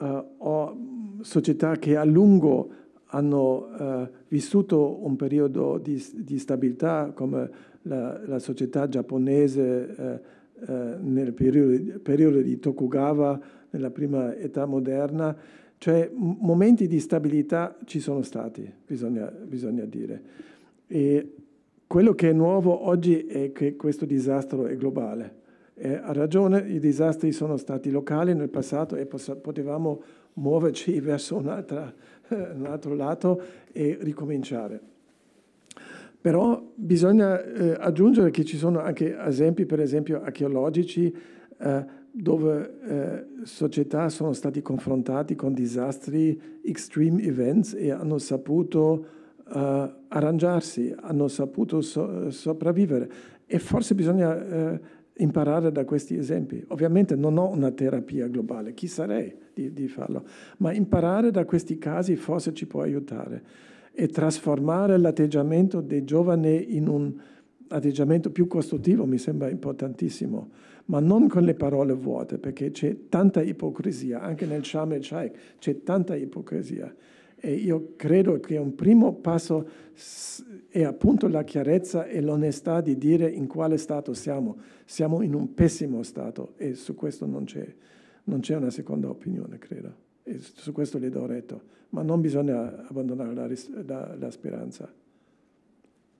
eh, o società che a lungo hanno vissuto un periodo di, di stabilità come la, la società giapponese eh, nel periodo, periodo, di Tokugawa, nella prima età moderna, cioè momenti di stabilità ci sono stati, bisogna, bisogna dire. E quello che è nuovo oggi è che questo disastro è globale. E ha ragione, i disastri sono stati locali nel passato e potevamo muoverci verso un, altra, eh, un altro lato e ricominciare. Però bisogna eh, aggiungere che ci sono anche esempi, per esempio, archeologici, eh, dove eh, società sono stati confrontati con disastri, extreme events e hanno saputo eh, arrangiarsi, hanno saputo so sopravvivere. E forse bisogna eh, imparare da questi esempi. Ovviamente non ho una terapia globale, chi sarei di, di farlo, ma imparare da questi casi forse ci può aiutare e trasformare l'atteggiamento dei giovani in un atteggiamento più costruttivo mi sembra importantissimo, ma non con le parole vuote, perché c'è tanta ipocrisia, anche nel Sharm el Sheikh c'è tanta ipocrisia. E io credo che un primo passo è appunto la chiarezza e l'onestà di dire in quale stato siamo. Siamo in un pessimo stato e su questo non c'è, non c'è una seconda opinione, credo. E su questo le do retto ma non bisogna abbandonare la, la, la speranza.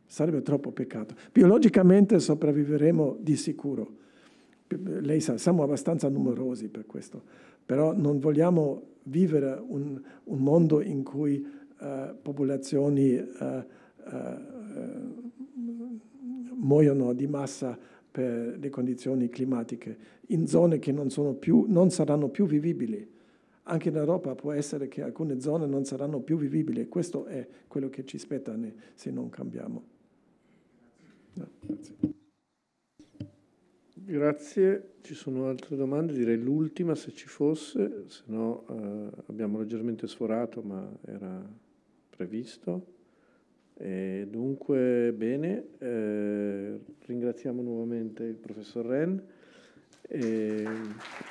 Sarebbe troppo peccato. Biologicamente sopravviveremo di sicuro. Lei sa, siamo abbastanza numerosi per questo, però non vogliamo vivere un, un mondo in cui uh, popolazioni uh, uh, muoiono di massa per le condizioni climatiche, in zone che non, più, non saranno più vivibili anche in Europa può essere che alcune zone non saranno più vivibili e questo è quello che ci spetta se non cambiamo. No, grazie. grazie. ci sono altre domande, direi l'ultima se ci fosse, se no eh, abbiamo leggermente sforato ma era previsto. E dunque, bene, eh, ringraziamo nuovamente il professor Ren. E...